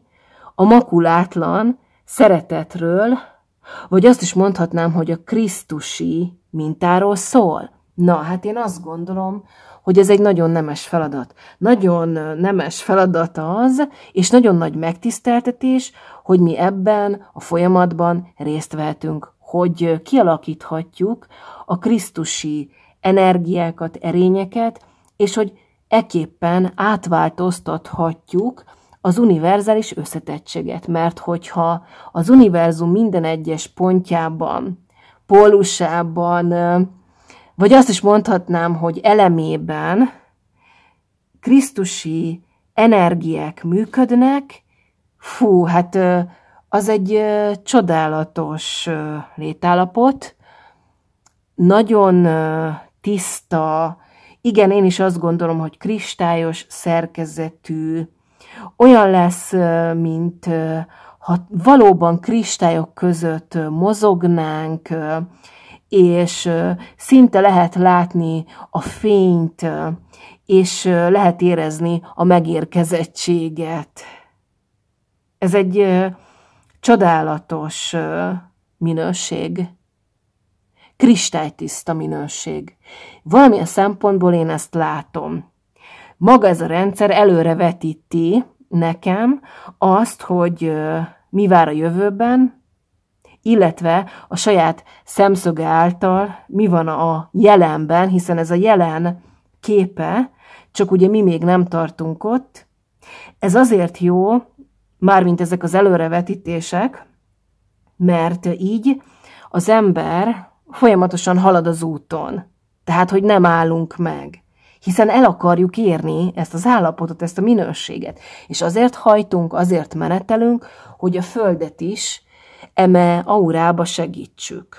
a makulátlan szeretetről, vagy azt is mondhatnám, hogy a Krisztusi mintáról szól. Na, hát én azt gondolom, hogy ez egy nagyon nemes feladat. Nagyon nemes feladat az, és nagyon nagy megtiszteltetés, hogy mi ebben a folyamatban részt vehetünk, hogy kialakíthatjuk a Krisztusi energiákat, erényeket, és hogy eképpen átváltoztathatjuk az univerzális összetettséget, mert hogyha az univerzum minden egyes pontjában, pólusában, vagy azt is mondhatnám, hogy elemében krisztusi energiák működnek, fú, hát az egy csodálatos létállapot, nagyon tiszta, igen, én is azt gondolom, hogy kristályos szerkezetű, olyan lesz, mint ha valóban kristályok között mozognánk, és szinte lehet látni a fényt, és lehet érezni a megérkezettséget. Ez egy csodálatos minőség, kristálytiszta minőség. Valamilyen szempontból én ezt látom maga ez a rendszer előre vetíti nekem azt, hogy mi vár a jövőben, illetve a saját szemszöge által mi van a jelenben, hiszen ez a jelen képe, csak ugye mi még nem tartunk ott. Ez azért jó, mármint ezek az előrevetítések, mert így az ember folyamatosan halad az úton, tehát hogy nem állunk meg hiszen el akarjuk érni ezt az állapotot, ezt a minőséget. És azért hajtunk, azért menetelünk, hogy a Földet is eme aurába segítsük.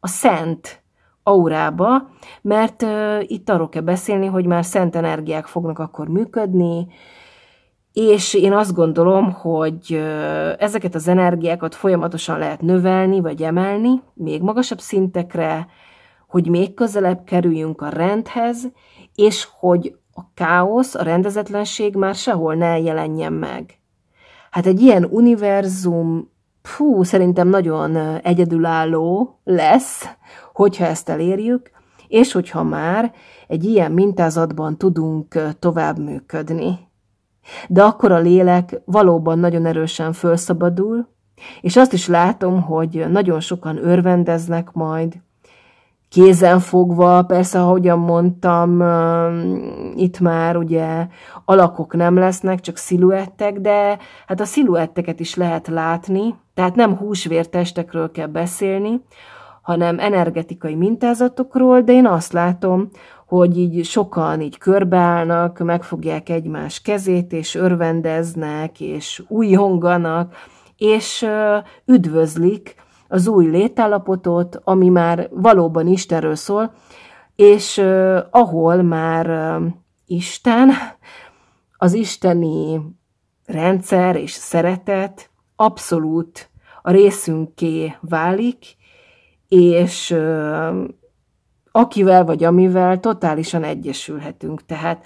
A szent aurába, mert uh, itt arról kell beszélni, hogy már szent energiák fognak akkor működni, és én azt gondolom, hogy uh, ezeket az energiákat folyamatosan lehet növelni, vagy emelni, még magasabb szintekre, hogy még közelebb kerüljünk a rendhez, és hogy a káosz, a rendezetlenség már sehol ne jelenjen meg. Hát egy ilyen univerzum, fú, szerintem nagyon egyedülálló lesz, hogyha ezt elérjük, és hogyha már egy ilyen mintázatban tudunk tovább működni. De akkor a lélek valóban nagyon erősen fölszabadul, és azt is látom, hogy nagyon sokan örvendeznek majd, kézen fogva, persze, ahogyan mondtam, itt már ugye alakok nem lesznek, csak sziluettek, de hát a sziluetteket is lehet látni, tehát nem húsvértestekről kell beszélni, hanem energetikai mintázatokról, de én azt látom, hogy így sokan így körbeállnak, megfogják egymás kezét, és örvendeznek, és újonganak, és üdvözlik az új létállapotot, ami már valóban Istenről szól, és uh, ahol már uh, Isten, az isteni rendszer és szeretet abszolút a részünké válik, és uh, akivel vagy amivel totálisan egyesülhetünk. Tehát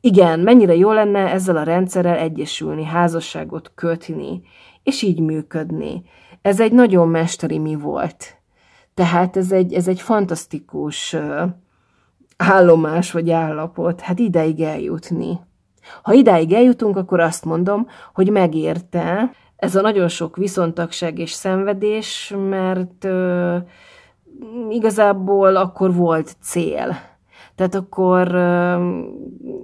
igen, mennyire jó lenne ezzel a rendszerrel egyesülni, házasságot kötni, és így működni. Ez egy nagyon mesteri mi volt. Tehát ez egy, ez egy fantasztikus állomás vagy állapot. Hát ideig eljutni. Ha ideig eljutunk, akkor azt mondom, hogy megérte ez a nagyon sok viszontagság és szenvedés, mert ö, igazából akkor volt cél. Tehát akkor ö,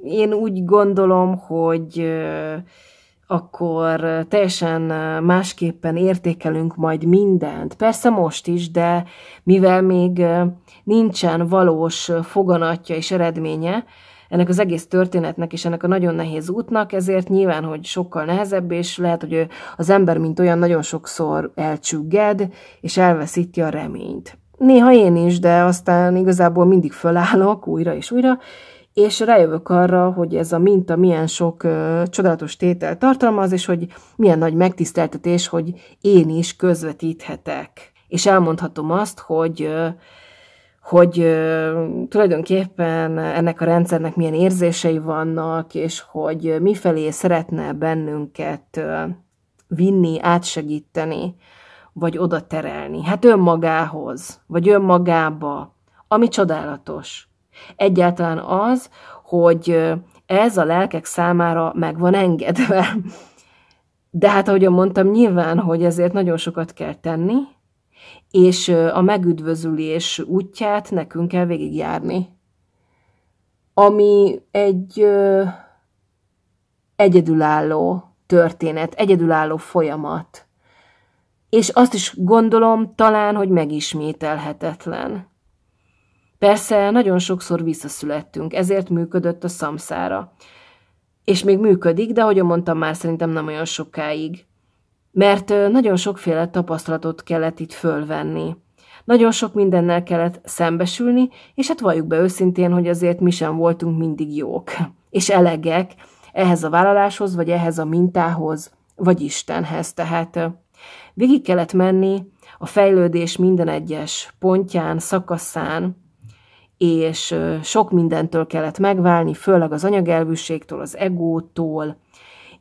én úgy gondolom, hogy ö, akkor teljesen másképpen értékelünk majd mindent. Persze most is, de mivel még nincsen valós foganatja és eredménye ennek az egész történetnek és ennek a nagyon nehéz útnak, ezért nyilván, hogy sokkal nehezebb, és lehet, hogy az ember, mint olyan, nagyon sokszor elcsügged, és elveszíti a reményt. Néha én is, de aztán igazából mindig fölállok újra és újra, és rájövök arra, hogy ez a minta milyen sok ö, csodálatos tétel tartalmaz, és hogy milyen nagy megtiszteltetés, hogy én is közvetíthetek. És elmondhatom azt, hogy ö, hogy ö, tulajdonképpen ennek a rendszernek milyen érzései vannak, és hogy mifelé szeretne bennünket ö, vinni, átsegíteni, vagy oda terelni. Hát önmagához, vagy önmagába, ami csodálatos. Egyáltalán az, hogy ez a lelkek számára meg van engedve. De hát, ahogyan mondtam, nyilván, hogy ezért nagyon sokat kell tenni, és a megüdvözülés útját nekünk kell végigjárni. Ami egy ö, egyedülálló történet, egyedülálló folyamat. És azt is gondolom talán, hogy megismételhetetlen. Persze nagyon sokszor visszaszülettünk, ezért működött a szamszára. És még működik, de ahogy mondtam már, szerintem nem olyan sokáig. Mert nagyon sokféle tapasztalatot kellett itt fölvenni. Nagyon sok mindennel kellett szembesülni, és hát valljuk be őszintén, hogy azért mi sem voltunk mindig jók. És elegek ehhez a vállaláshoz, vagy ehhez a mintához, vagy Istenhez. Tehát végig kellett menni a fejlődés minden egyes pontján, szakaszán, és sok mindentől kellett megválni, főleg az anyagelvűségtől, az egótól,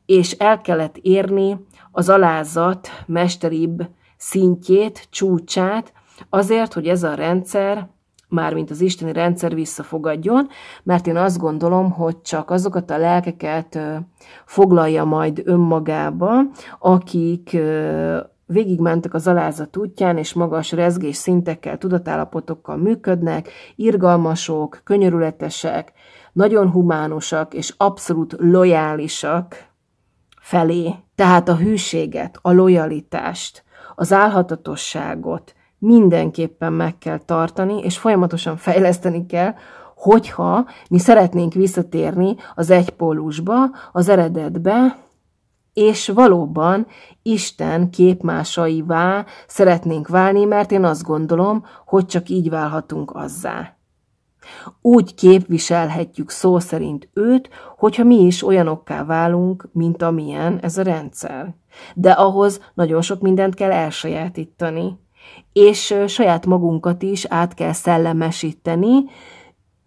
és el kellett érni az alázat mesteribb szintjét, csúcsát, azért, hogy ez a rendszer, mármint az isteni rendszer visszafogadjon, mert én azt gondolom, hogy csak azokat a lelkeket foglalja majd önmagába, akik Végigmentek az alázat útján, és magas rezgés szintekkel, tudatállapotokkal működnek, irgalmasok, könyörületesek, nagyon humánusak és abszolút lojálisak felé. Tehát a hűséget, a lojalitást, az álhatatosságot mindenképpen meg kell tartani, és folyamatosan fejleszteni kell, hogyha mi szeretnénk visszatérni az egypólusba, az eredetbe, és valóban Isten képmásaivá szeretnénk válni, mert én azt gondolom, hogy csak így válhatunk azzá. Úgy képviselhetjük szó szerint őt, hogyha mi is olyanokká válunk, mint amilyen ez a rendszer. De ahhoz nagyon sok mindent kell elsajátítani, és saját magunkat is át kell szellemesíteni,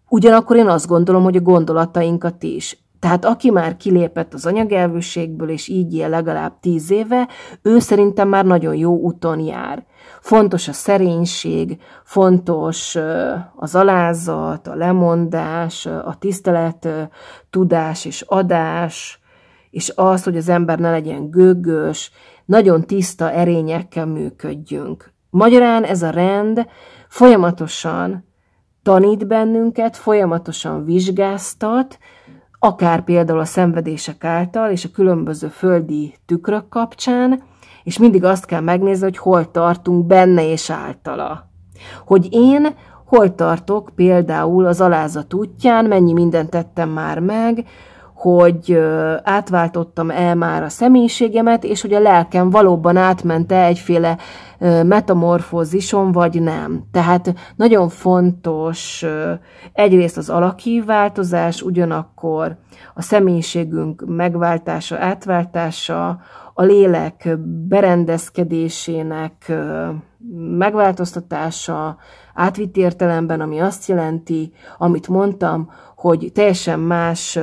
ugyanakkor én azt gondolom, hogy a gondolatainkat is. Tehát aki már kilépett az anyagelvűségből, és így él legalább tíz éve, ő szerintem már nagyon jó úton jár. Fontos a szerénység, fontos az alázat, a lemondás, a tisztelet, tudás és adás, és az, hogy az ember ne legyen gögös, nagyon tiszta erényekkel működjünk. Magyarán ez a rend folyamatosan tanít bennünket, folyamatosan vizsgáztat, akár például a szenvedések által és a különböző földi tükrök kapcsán, és mindig azt kell megnézni, hogy hol tartunk benne és általa. Hogy én hol tartok például az alázat útján, mennyi mindent tettem már meg, hogy átváltottam-e már a személyiségemet, és hogy a lelkem valóban átmente egyféle metamorfózison, vagy nem. Tehát nagyon fontos egyrészt az alaki változás, ugyanakkor a személyiségünk megváltása, átváltása, a lélek berendezkedésének megváltoztatása, átvitt értelemben, ami azt jelenti, amit mondtam, hogy teljesen más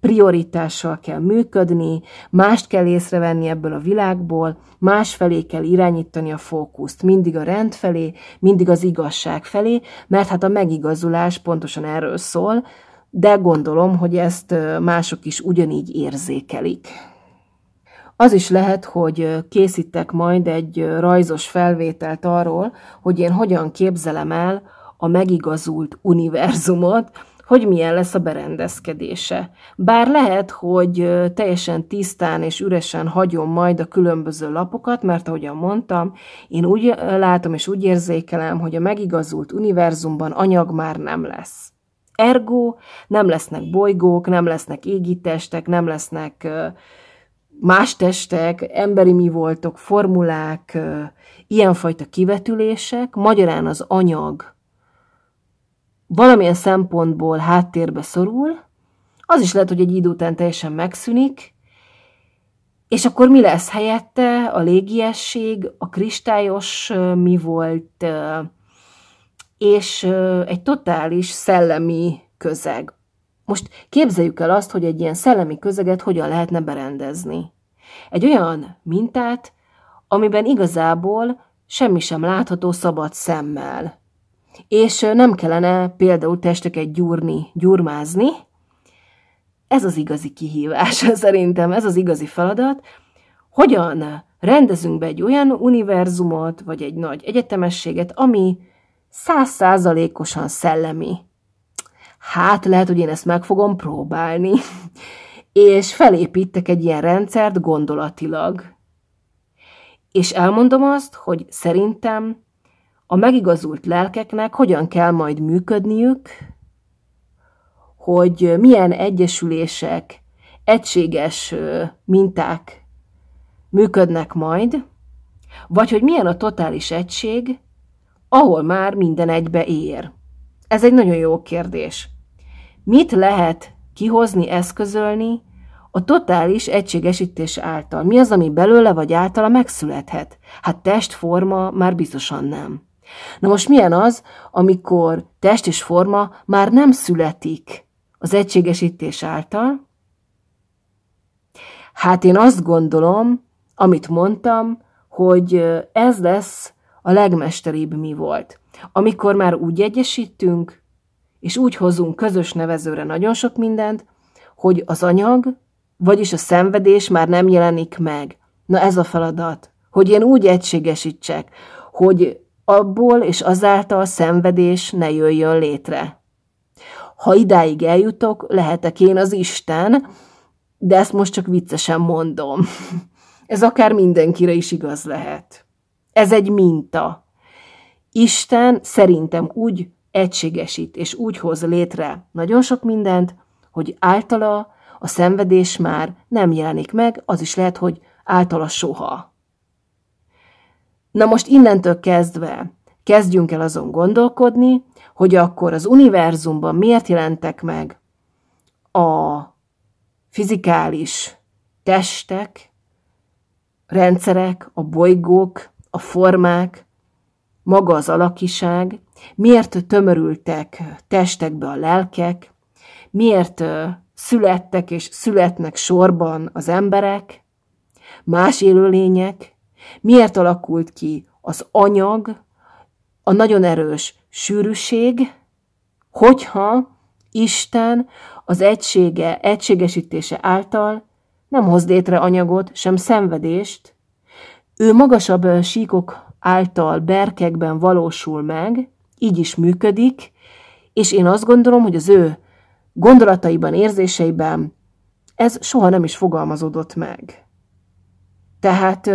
prioritással kell működni, mást kell észrevenni ebből a világból, más felé kell irányítani a fókuszt, mindig a rend felé, mindig az igazság felé, mert hát a megigazulás pontosan erről szól, de gondolom, hogy ezt mások is ugyanígy érzékelik. Az is lehet, hogy készítek majd egy rajzos felvételt arról, hogy én hogyan képzelem el a megigazult univerzumot, hogy milyen lesz a berendezkedése. Bár lehet, hogy teljesen tisztán és üresen hagyom majd a különböző lapokat, mert ahogyan mondtam, én úgy látom és úgy érzékelem, hogy a megigazult univerzumban anyag már nem lesz. Ergo nem lesznek bolygók, nem lesznek égitestek, nem lesznek más testek, emberi mi voltok, formulák, ilyenfajta kivetülések, magyarán az anyag valamilyen szempontból háttérbe szorul, az is lehet, hogy egy idő után teljesen megszűnik, és akkor mi lesz helyette? A légiesség, a kristályos mi volt, és egy totális szellemi közeg. Most képzeljük el azt, hogy egy ilyen szellemi közeget hogyan lehetne berendezni. Egy olyan mintát, amiben igazából semmi sem látható szabad szemmel és nem kellene például testeket gyúrni, gyurmázni. Ez az igazi kihívás szerintem, ez az igazi feladat. Hogyan rendezünk be egy olyan univerzumot, vagy egy nagy egyetemességet, ami százszázalékosan szellemi. Hát lehet, hogy én ezt meg fogom próbálni. és felépítek egy ilyen rendszert gondolatilag. És elmondom azt, hogy szerintem a megigazult lelkeknek hogyan kell majd működniük, hogy milyen egyesülések, egységes minták működnek majd, vagy hogy milyen a totális egység, ahol már minden egybe ér. Ez egy nagyon jó kérdés. Mit lehet kihozni, eszközölni a totális egységesítés által? Mi az, ami belőle vagy általa megszülethet? Hát testforma már biztosan nem. Na most milyen az, amikor test és forma már nem születik az egységesítés által? Hát én azt gondolom, amit mondtam, hogy ez lesz a legmesteribb mi volt. Amikor már úgy egyesítünk, és úgy hozunk közös nevezőre nagyon sok mindent, hogy az anyag, vagyis a szenvedés már nem jelenik meg. Na ez a feladat, hogy én úgy egységesítsek, hogy abból és azáltal szenvedés ne jöjjön létre. Ha idáig eljutok, lehetek én az Isten, de ezt most csak viccesen mondom. Ez akár mindenkire is igaz lehet. Ez egy minta. Isten szerintem úgy egységesít és úgy hoz létre nagyon sok mindent, hogy általa a szenvedés már nem jelenik meg, az is lehet, hogy általa soha. Na most innentől kezdve kezdjünk el azon gondolkodni, hogy akkor az univerzumban miért jelentek meg a fizikális testek, rendszerek, a bolygók, a formák, maga az alakiság, miért tömörültek testekbe a lelkek, miért születtek és születnek sorban az emberek, más élőlények, Miért alakult ki az anyag, a nagyon erős sűrűség, hogyha Isten az egysége, egységesítése által nem hoz létre anyagot, sem szenvedést, ő magasabb síkok által berkekben valósul meg, így is működik, és én azt gondolom, hogy az ő gondolataiban, érzéseiben ez soha nem is fogalmazódott meg. Tehát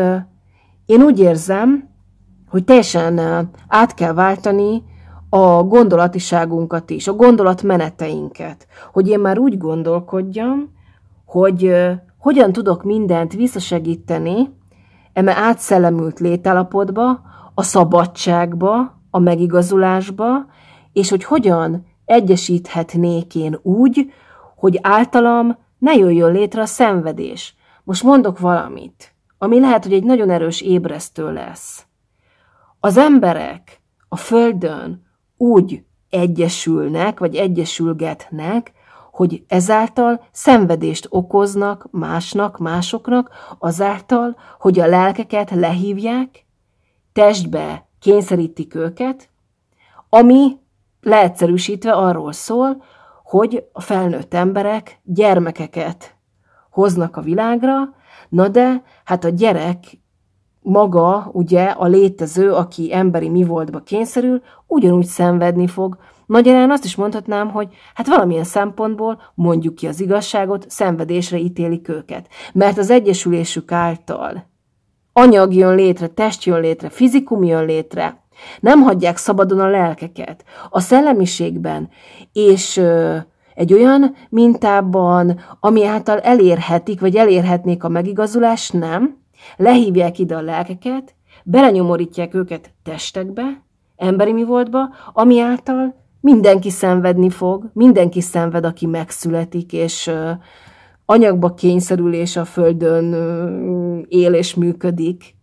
én úgy érzem, hogy teljesen eh, át kell váltani a gondolatiságunkat is, a gondolatmeneteinket, hogy én már úgy gondolkodjam, hogy eh, hogyan tudok mindent visszasegíteni eme átszellemült létállapotba, a szabadságba, a megigazulásba, és hogy hogyan egyesíthetnék én úgy, hogy általam ne jöjjön létre a szenvedés. Most mondok valamit ami lehet, hogy egy nagyon erős ébresztő lesz. Az emberek a Földön úgy egyesülnek, vagy egyesülgetnek, hogy ezáltal szenvedést okoznak másnak, másoknak, azáltal, hogy a lelkeket lehívják, testbe kényszerítik őket, ami leegyszerűsítve arról szól, hogy a felnőtt emberek gyermekeket hoznak a világra, Na de, hát a gyerek maga, ugye, a létező, aki emberi mi voltba kényszerül, ugyanúgy szenvedni fog. Magyarán azt is mondhatnám, hogy hát valamilyen szempontból, mondjuk ki az igazságot, szenvedésre ítélik őket. Mert az egyesülésük által anyag jön létre, test jön létre, fizikum jön létre, nem hagyják szabadon a lelkeket. A szellemiségben és egy olyan mintában, ami által elérhetik, vagy elérhetnék a megigazulást, nem. Lehívják ide a lelkeket, belenyomorítják őket testekbe, emberi mi voltba, ami által mindenki szenvedni fog, mindenki szenved, aki megszületik, és anyagba kényszerülés a földön él és működik,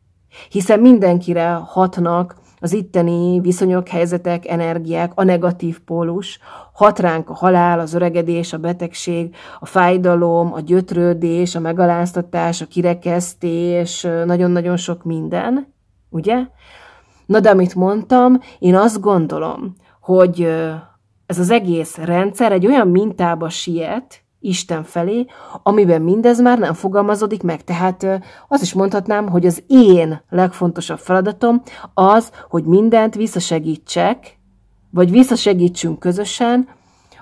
hiszen mindenkire hatnak az itteni viszonyok, helyzetek, energiák, a negatív pólus, hat ránk a halál, az öregedés, a betegség, a fájdalom, a gyötrődés, a megaláztatás, a kirekesztés, nagyon-nagyon sok minden, ugye? Na de amit mondtam, én azt gondolom, hogy ez az egész rendszer egy olyan mintába siet, Isten felé, amiben mindez már nem fogalmazódik meg. Tehát azt is mondhatnám, hogy az én legfontosabb feladatom az, hogy mindent visszasegítsek, vagy visszasegítsünk közösen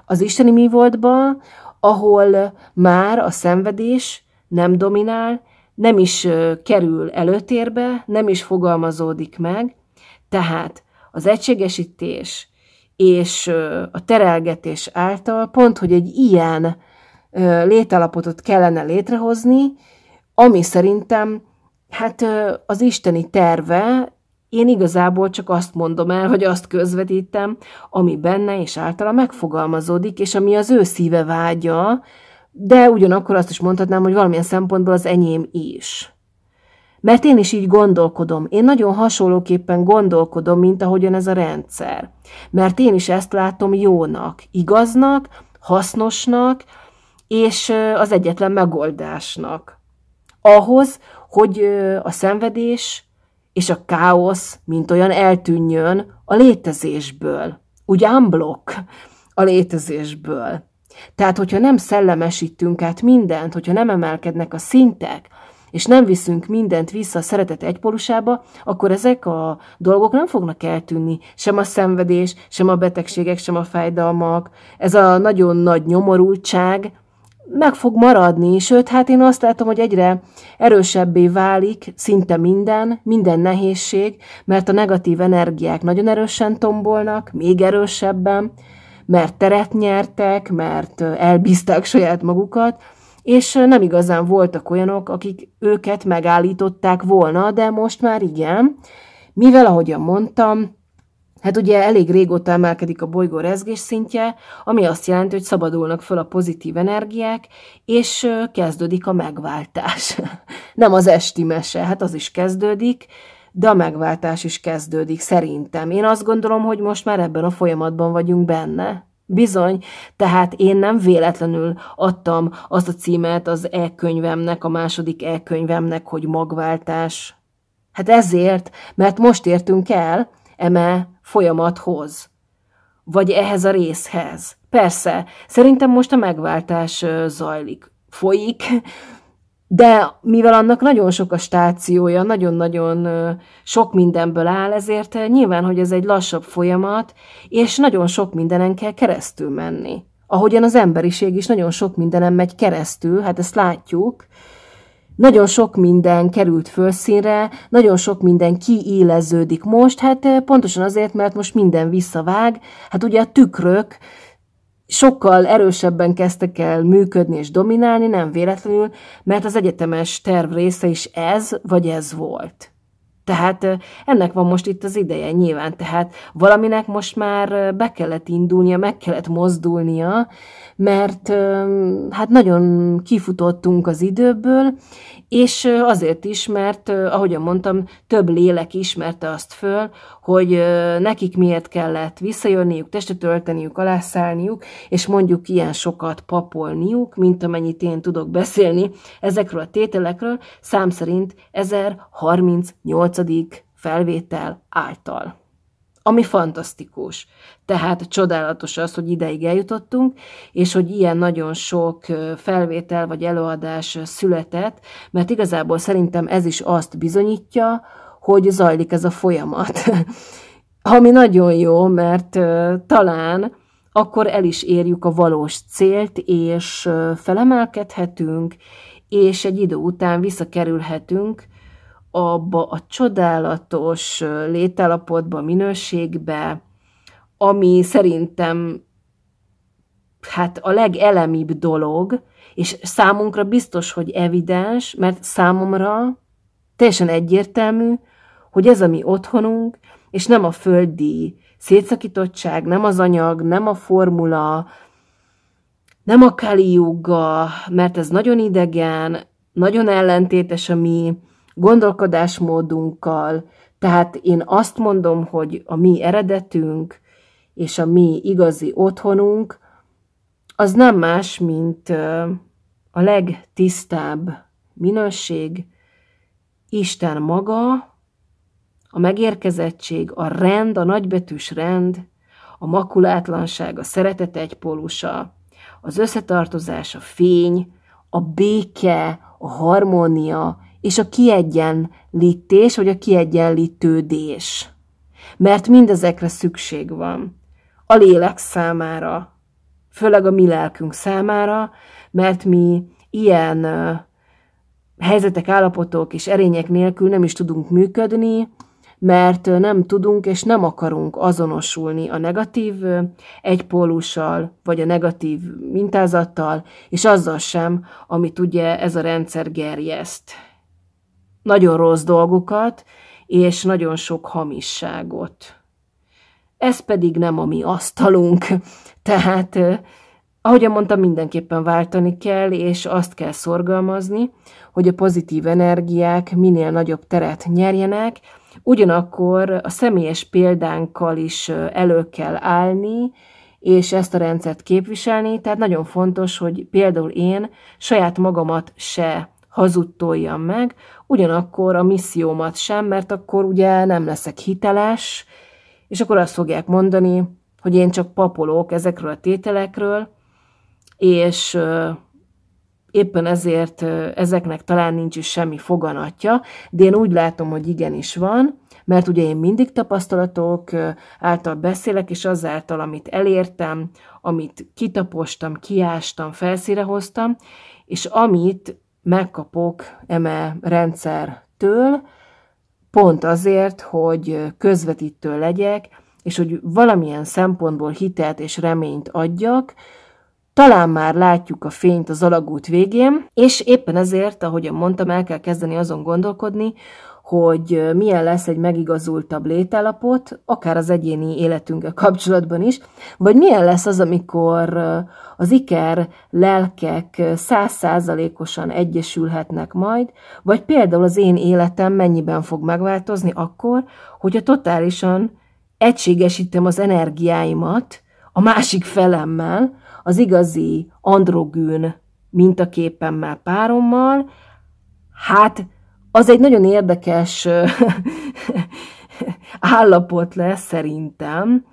az isteni mi voltba, ahol már a szenvedés nem dominál, nem is kerül előtérbe, nem is fogalmazódik meg. Tehát az egységesítés és a terelgetés által pont, hogy egy ilyen létalapotot kellene létrehozni, ami szerintem hát az isteni terve, én igazából csak azt mondom el, hogy azt közvetítem, ami benne és általa megfogalmazódik, és ami az ő szíve vágya, de ugyanakkor azt is mondhatnám, hogy valamilyen szempontból az enyém is. Mert én is így gondolkodom. Én nagyon hasonlóképpen gondolkodom, mint ahogyan ez a rendszer. Mert én is ezt látom jónak, igaznak, hasznosnak, és az egyetlen megoldásnak. Ahhoz, hogy a szenvedés és a káosz, mint olyan eltűnjön a létezésből, úgy unblock a létezésből. Tehát, hogyha nem szellemesítünk át mindent, hogyha nem emelkednek a szintek, és nem viszünk mindent vissza a szeretet egypolusába, akkor ezek a dolgok nem fognak eltűnni. Sem a szenvedés, sem a betegségek, sem a fájdalmak. Ez a nagyon nagy nyomorultság, meg fog maradni, sőt, hát én azt látom, hogy egyre erősebbé válik szinte minden, minden nehézség, mert a negatív energiák nagyon erősen tombolnak, még erősebben, mert teret nyertek, mert elbízták saját magukat, és nem igazán voltak olyanok, akik őket megállították volna, de most már igen, mivel, ahogyan mondtam, Hát ugye elég régóta emelkedik a bolygó rezgés szintje, ami azt jelenti, hogy szabadulnak föl a pozitív energiák, és kezdődik a megváltás. Nem az esti mese, hát az is kezdődik, de a megváltás is kezdődik, szerintem. Én azt gondolom, hogy most már ebben a folyamatban vagyunk benne. Bizony, tehát én nem véletlenül adtam azt a címet az e-könyvemnek, a második e-könyvemnek, hogy magváltás. Hát ezért, mert most értünk el, eme folyamathoz, vagy ehhez a részhez. Persze, szerintem most a megváltás zajlik, folyik, de mivel annak nagyon sok a stációja, nagyon-nagyon sok mindenből áll, ezért nyilván, hogy ez egy lassabb folyamat, és nagyon sok mindenen kell keresztül menni. Ahogyan az emberiség is nagyon sok mindenen megy keresztül, hát ezt látjuk, nagyon sok minden került fölszínre, nagyon sok minden kiéleződik most, hát eh, pontosan azért, mert most minden visszavág, hát ugye a tükrök sokkal erősebben kezdtek el működni és dominálni, nem véletlenül, mert az egyetemes terv része is ez, vagy ez volt. Tehát ennek van most itt az ideje nyilván, tehát valaminek most már be kellett indulnia, meg kellett mozdulnia, mert hát nagyon kifutottunk az időből, és azért is, mert ahogyan mondtam, több lélek ismerte azt föl, hogy nekik miért kellett visszajönniük, testet ölteniük, alászállniuk, és mondjuk ilyen sokat papolniuk, mint amennyit én tudok beszélni ezekről a tételekről, szám szerint 1038 nyolcadik felvétel által. Ami fantasztikus. Tehát csodálatos az, hogy ideig eljutottunk, és hogy ilyen nagyon sok felvétel vagy előadás született, mert igazából szerintem ez is azt bizonyítja, hogy zajlik ez a folyamat. Ami nagyon jó, mert talán akkor el is érjük a valós célt, és felemelkedhetünk, és egy idő után visszakerülhetünk abba a csodálatos létállapotba, minőségbe, ami szerintem hát a legelemibb dolog, és számunkra biztos, hogy evidens, mert számomra teljesen egyértelmű, hogy ez a mi otthonunk, és nem a földi szétszakítottság, nem az anyag, nem a formula, nem a kaliuga, mert ez nagyon idegen, nagyon ellentétes a mi gondolkodásmódunkkal. Tehát én azt mondom, hogy a mi eredetünk és a mi igazi otthonunk az nem más, mint a legtisztább minőség, Isten maga, a megérkezettség, a rend, a nagybetűs rend, a makulátlanság, a szeretet egypólusa, az összetartozás, a fény, a béke, a harmónia és a kiegyenlítés, vagy a kiegyenlítődés. Mert mindezekre szükség van. A lélek számára, főleg a mi lelkünk számára, mert mi ilyen helyzetek, állapotok és erények nélkül nem is tudunk működni, mert nem tudunk és nem akarunk azonosulni a negatív egypólussal, vagy a negatív mintázattal, és azzal sem, amit ugye ez a rendszer gerjeszt nagyon rossz dolgokat, és nagyon sok hamisságot. Ez pedig nem a mi asztalunk. Tehát, ahogyan mondtam, mindenképpen váltani kell, és azt kell szorgalmazni, hogy a pozitív energiák minél nagyobb teret nyerjenek, ugyanakkor a személyes példánkkal is elő kell állni, és ezt a rendszert képviselni, tehát nagyon fontos, hogy például én saját magamat se hazudtoljam meg, ugyanakkor a missziómat sem, mert akkor ugye nem leszek hiteles, és akkor azt fogják mondani, hogy én csak papolok ezekről a tételekről, és éppen ezért ezeknek talán nincs is semmi foganatja, de én úgy látom, hogy igenis van, mert ugye én mindig tapasztalatok által beszélek, és azáltal, amit elértem, amit kitapostam, kiástam, felszíre hoztam, és amit megkapok eme rendszertől, pont azért, hogy közvetítő legyek, és hogy valamilyen szempontból hitet és reményt adjak, talán már látjuk a fényt az alagút végén, és éppen ezért, ahogy mondtam, el kell kezdeni azon gondolkodni, hogy milyen lesz egy megigazultabb létállapot, akár az egyéni életünkkel kapcsolatban is, vagy milyen lesz az, amikor az iker lelkek százszázalékosan egyesülhetnek majd, vagy például az én életem mennyiben fog megváltozni akkor, hogyha totálisan egységesítem az energiáimat a másik felemmel, az igazi androgűn már párommal, hát az egy nagyon érdekes állapot lesz szerintem,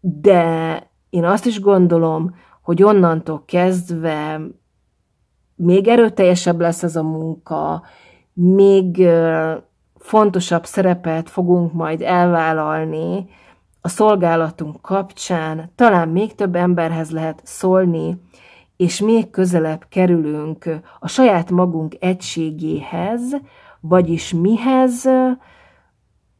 de én azt is gondolom, hogy onnantól kezdve még erőteljesebb lesz ez a munka, még fontosabb szerepet fogunk majd elvállalni a szolgálatunk kapcsán, talán még több emberhez lehet szólni, és még közelebb kerülünk a saját magunk egységéhez, vagyis mihez?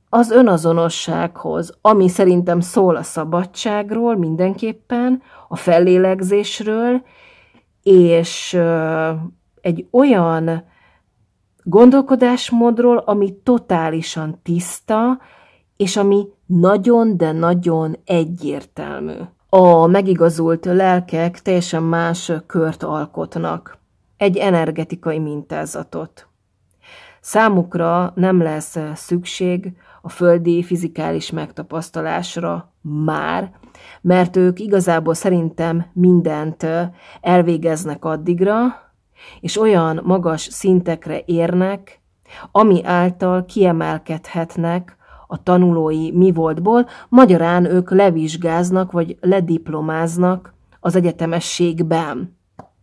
Az önazonossághoz, ami szerintem szól a szabadságról mindenképpen, a fellélegzésről, és egy olyan gondolkodásmódról, ami totálisan tiszta, és ami nagyon, de nagyon egyértelmű. A megigazult lelkek teljesen más kört alkotnak, egy energetikai mintázatot. Számukra nem lesz szükség a földi fizikális megtapasztalásra már, mert ők igazából szerintem mindent elvégeznek addigra, és olyan magas szintekre érnek, ami által kiemelkedhetnek a tanulói mi voltból, magyarán ők levizsgáznak vagy lediplomáznak az egyetemességben.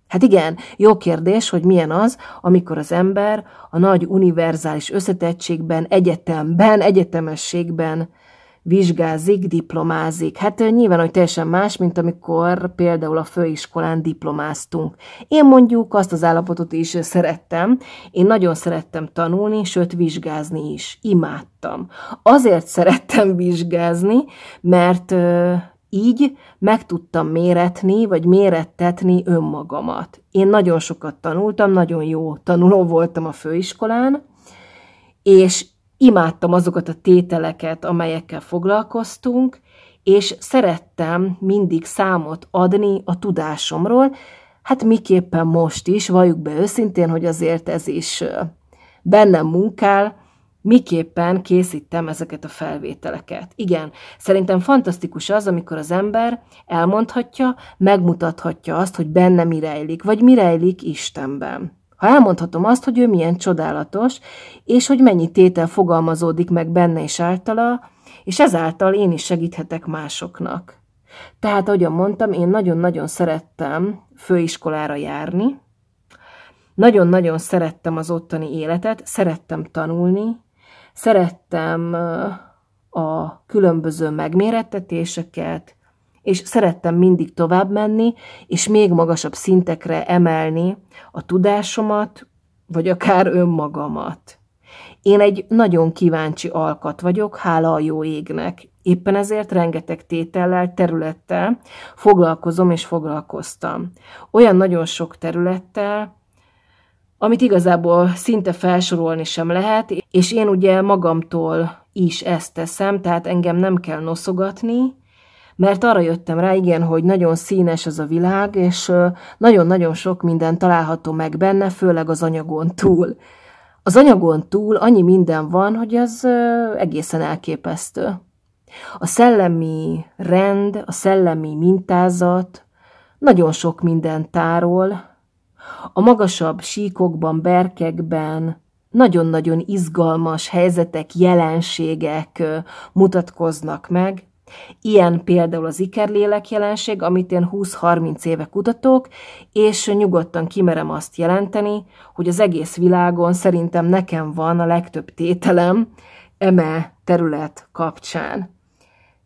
Hát igen, jó kérdés, hogy milyen az, amikor az ember a nagy univerzális összetettségben, egyetemben, egyetemességben vizsgázik, diplomázik. Hát nyilván, hogy teljesen más, mint amikor például a főiskolán diplomáztunk. Én mondjuk azt az állapotot is szerettem, én nagyon szerettem tanulni, sőt vizsgázni is, imádtam. Azért szerettem vizsgázni, mert így meg tudtam méretni, vagy mérettetni önmagamat. Én nagyon sokat tanultam, nagyon jó tanuló voltam a főiskolán, és imádtam azokat a tételeket, amelyekkel foglalkoztunk, és szerettem mindig számot adni a tudásomról, hát miképpen most is, valljuk be őszintén, hogy azért ez is bennem munkál, miképpen készítem ezeket a felvételeket. Igen, szerintem fantasztikus az, amikor az ember elmondhatja, megmutathatja azt, hogy benne mi rejlik, vagy mi rejlik Istenben. Ha elmondhatom azt, hogy ő milyen csodálatos, és hogy mennyi tétel fogalmazódik meg benne és általa, és ezáltal én is segíthetek másoknak. Tehát, ahogyan mondtam, én nagyon-nagyon szerettem főiskolára járni, nagyon-nagyon szerettem az ottani életet, szerettem tanulni, szerettem a különböző megmérettetéseket, és szerettem mindig tovább menni, és még magasabb szintekre emelni a tudásomat, vagy akár önmagamat. Én egy nagyon kíváncsi alkat vagyok, hála a jó égnek. Éppen ezért rengeteg tétellel, területtel foglalkozom és foglalkoztam. Olyan nagyon sok területtel, amit igazából szinte felsorolni sem lehet, és én ugye magamtól is ezt teszem, tehát engem nem kell noszogatni, mert arra jöttem rá, igen, hogy nagyon színes az a világ, és nagyon-nagyon sok minden található meg benne, főleg az anyagon túl. Az anyagon túl annyi minden van, hogy az egészen elképesztő. A szellemi rend, a szellemi mintázat nagyon sok mindent tárol, a magasabb síkokban, berkekben nagyon-nagyon izgalmas helyzetek, jelenségek mutatkoznak meg. Ilyen például az ikerlélek jelenség, amit én 20-30 éve kutatok, és nyugodtan kimerem azt jelenteni, hogy az egész világon szerintem nekem van a legtöbb tételem eme terület kapcsán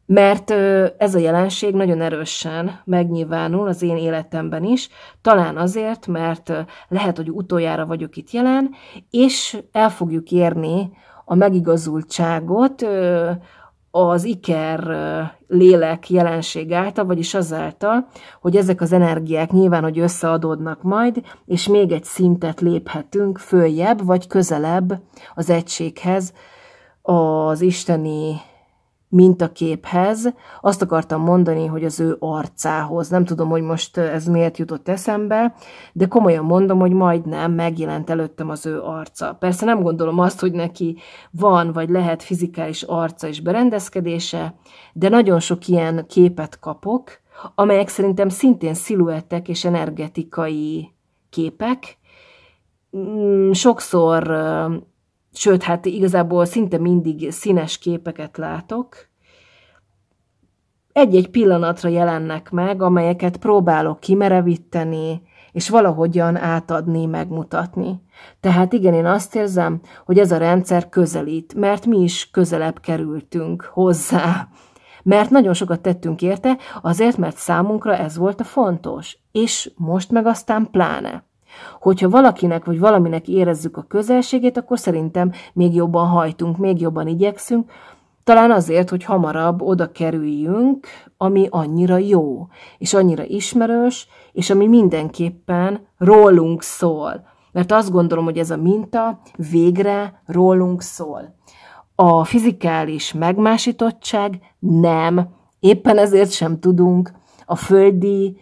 mert ez a jelenség nagyon erősen megnyilvánul az én életemben is, talán azért, mert lehet, hogy utoljára vagyok itt jelen, és el fogjuk érni a megigazultságot az iker lélek jelenség által, vagyis azáltal, hogy ezek az energiák nyilván, hogy összeadódnak majd, és még egy szintet léphetünk följebb, vagy közelebb az egységhez, az isteni mintaképhez. Azt akartam mondani, hogy az ő arcához. Nem tudom, hogy most eh, ez miért jutott eszembe, de komolyan mondom, hogy majdnem megjelent előttem az ő arca. Persze nem gondolom azt, hogy neki van vagy lehet fizikális arca és berendezkedése, de nagyon sok ilyen képet kapok, amelyek szerintem szintén sziluettek és energetikai képek, mm, sokszor eh, sőt, hát igazából szinte mindig színes képeket látok, egy-egy pillanatra jelennek meg, amelyeket próbálok kimerevíteni, és valahogyan átadni, megmutatni. Tehát igen, én azt érzem, hogy ez a rendszer közelít, mert mi is közelebb kerültünk hozzá. Mert nagyon sokat tettünk érte, azért, mert számunkra ez volt a fontos, és most meg aztán pláne. Hogyha valakinek vagy valaminek érezzük a közelségét, akkor szerintem még jobban hajtunk, még jobban igyekszünk, talán azért, hogy hamarabb oda kerüljünk, ami annyira jó, és annyira ismerős, és ami mindenképpen rólunk szól. Mert azt gondolom, hogy ez a minta végre rólunk szól. A fizikális megmásítottság nem, éppen ezért sem tudunk a földi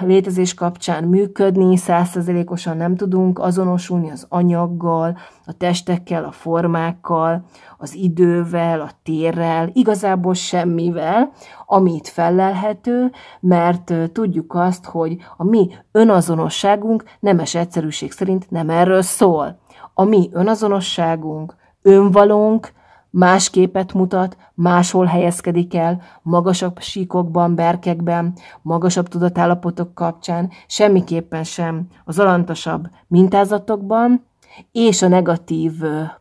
létezés kapcsán működni, százszerzelékosan nem tudunk azonosulni az anyaggal, a testekkel, a formákkal, az idővel, a térrel, igazából semmivel, amit felelhető, mert tudjuk azt, hogy a mi önazonosságunk nemes egyszerűség szerint nem erről szól. A mi önazonosságunk, önvalónk, Más képet mutat, máshol helyezkedik el, magasabb síkokban, berkekben, magasabb tudatállapotok kapcsán, semmiképpen sem az alantasabb mintázatokban, és a negatív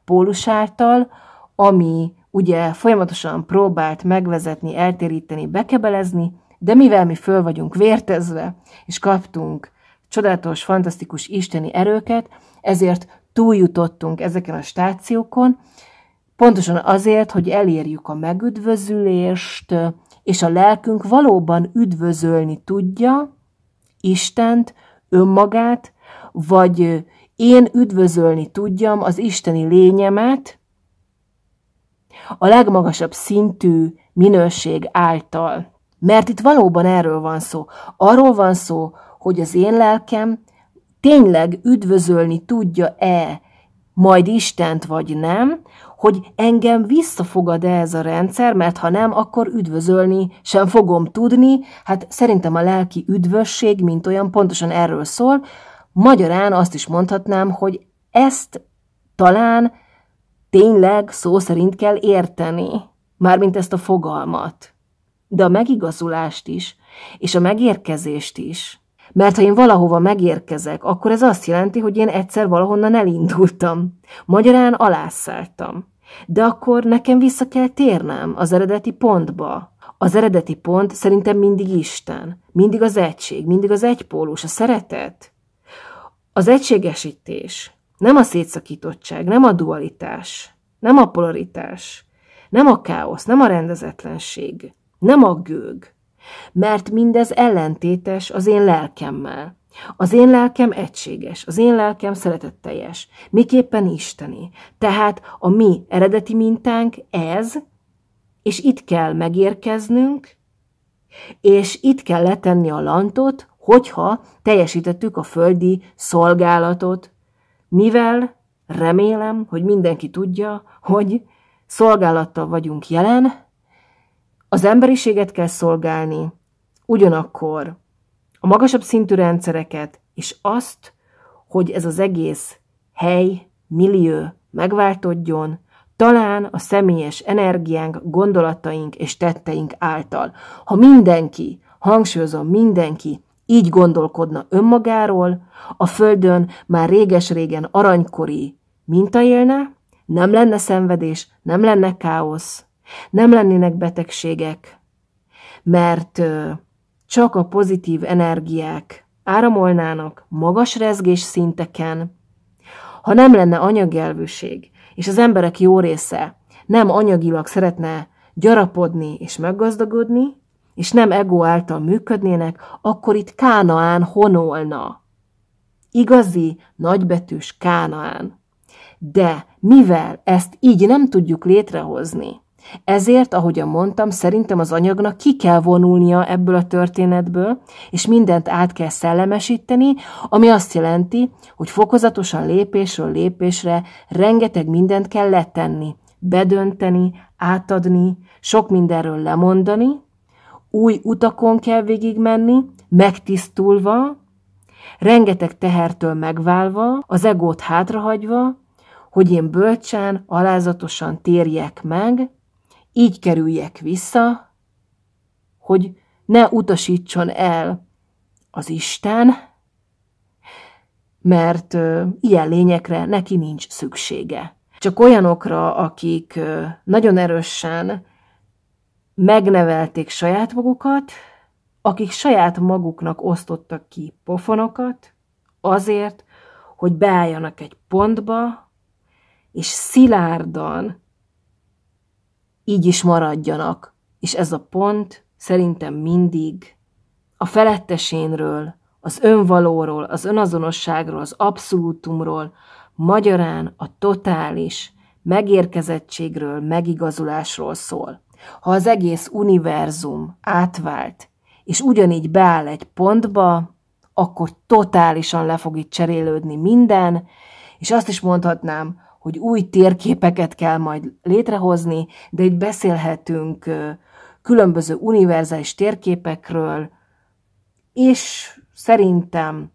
pólus által, ami ugye folyamatosan próbált megvezetni, eltéríteni, bekebelezni, de mivel mi föl vagyunk vértezve, és kaptunk csodálatos, fantasztikus isteni erőket, ezért túljutottunk ezeken a stációkon, Pontosan azért, hogy elérjük a megüdvözülést, és a lelkünk valóban üdvözölni tudja Istent, önmagát, vagy én üdvözölni tudjam az isteni lényemet a legmagasabb szintű minőség által. Mert itt valóban erről van szó. Arról van szó, hogy az én lelkem tényleg üdvözölni tudja-e majd Istent vagy nem, hogy engem visszafogad -e ez a rendszer, mert ha nem, akkor üdvözölni sem fogom tudni. Hát szerintem a lelki üdvösség, mint olyan, pontosan erről szól. Magyarán azt is mondhatnám, hogy ezt talán tényleg szó szerint kell érteni, mármint ezt a fogalmat, de a megigazulást is, és a megérkezést is. Mert ha én valahova megérkezek, akkor ez azt jelenti, hogy én egyszer valahonnan elindultam. Magyarán alászálltam. De akkor nekem vissza kell térnem az eredeti pontba. Az eredeti pont szerintem mindig Isten, mindig az egység, mindig az egypólus, a szeretet. Az egységesítés, nem a szétszakítottság, nem a dualitás, nem a polaritás, nem a káosz, nem a rendezetlenség, nem a gőg, mert mindez ellentétes az én lelkemmel. Az én lelkem egységes, az én lelkem szeretetteljes, miképpen isteni. Tehát a mi eredeti mintánk ez, és itt kell megérkeznünk, és itt kell letenni a lantot, hogyha teljesítettük a földi szolgálatot, mivel remélem, hogy mindenki tudja, hogy szolgálattal vagyunk jelen, az emberiséget kell szolgálni, ugyanakkor a magasabb szintű rendszereket, és azt, hogy ez az egész hely, millió megváltodjon, talán a személyes energiánk, gondolataink és tetteink által. Ha mindenki, hangsúlyozom mindenki, így gondolkodna önmagáról, a Földön már réges-régen aranykori minta élne, nem lenne szenvedés, nem lenne káosz, nem lennének betegségek, mert csak a pozitív energiák áramolnának magas rezgés szinteken, ha nem lenne anyagelvűség, és az emberek jó része nem anyagilag szeretne gyarapodni és meggazdagodni, és nem ego által működnének, akkor itt Kánaán honolna. Igazi, nagybetűs Kánaán. De mivel ezt így nem tudjuk létrehozni, ezért, ahogyan mondtam, szerintem az anyagnak ki kell vonulnia ebből a történetből, és mindent át kell szellemesíteni, ami azt jelenti, hogy fokozatosan lépésről lépésre rengeteg mindent kell letenni, bedönteni, átadni, sok mindenről lemondani, új utakon kell végigmenni, megtisztulva, rengeteg tehertől megválva, az egót hátrahagyva, hogy én bölcsán, alázatosan térjek meg, így kerüljek vissza, hogy ne utasítson el az Isten, mert ö, ilyen lényekre neki nincs szüksége. Csak olyanokra, akik ö, nagyon erősen megnevelték saját magukat, akik saját maguknak osztottak ki pofonokat, azért, hogy beálljanak egy pontba, és szilárdan így is maradjanak, és ez a pont szerintem mindig a felettesénről, az önvalóról, az önazonosságról, az abszolútumról, magyarán a totális megérkezettségről, megigazulásról szól. Ha az egész univerzum átvált, és ugyanígy beáll egy pontba, akkor totálisan le fog itt cserélődni minden, és azt is mondhatnám, hogy új térképeket kell majd létrehozni, de itt beszélhetünk különböző univerzális térképekről, és szerintem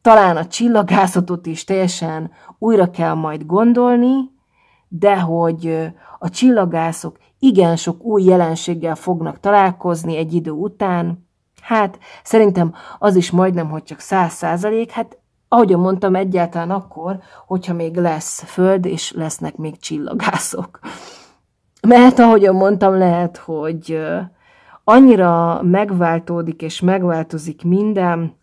talán a csillagászatot is teljesen újra kell majd gondolni, de hogy a csillagászok igen sok új jelenséggel fognak találkozni egy idő után, hát szerintem az is majdnem, hogy csak száz százalék, hát ahogyan mondtam, egyáltalán akkor, hogyha még lesz föld, és lesznek még csillagászok. Mert ahogyan mondtam, lehet, hogy annyira megváltódik és megváltozik minden,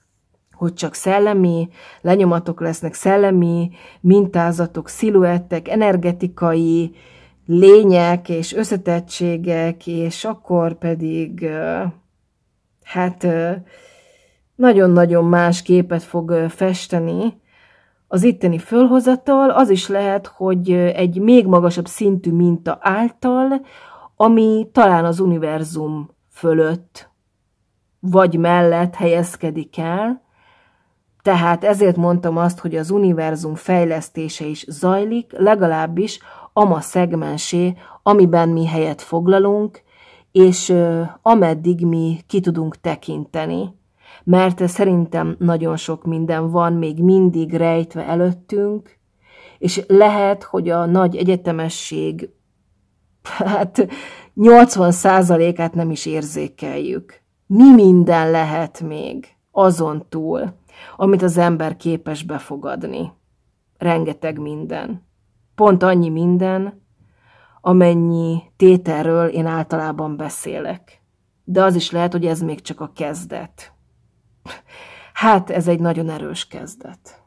hogy csak szellemi lenyomatok lesznek, szellemi mintázatok, sziluettek, energetikai lények és összetettségek, és akkor pedig hát nagyon-nagyon más képet fog festeni az itteni fölhozatal. Az is lehet, hogy egy még magasabb szintű minta által, ami talán az univerzum fölött vagy mellett helyezkedik el, tehát ezért mondtam azt, hogy az univerzum fejlesztése is zajlik, legalábbis ama szegmensé, amiben mi helyet foglalunk, és ameddig mi ki tudunk tekinteni mert szerintem nagyon sok minden van még mindig rejtve előttünk, és lehet, hogy a nagy egyetemesség hát 80%-át nem is érzékeljük. Mi minden lehet még azon túl, amit az ember képes befogadni. Rengeteg minden. Pont annyi minden, amennyi tételről én általában beszélek. De az is lehet, hogy ez még csak a kezdet. Hát ez egy nagyon erős kezdet.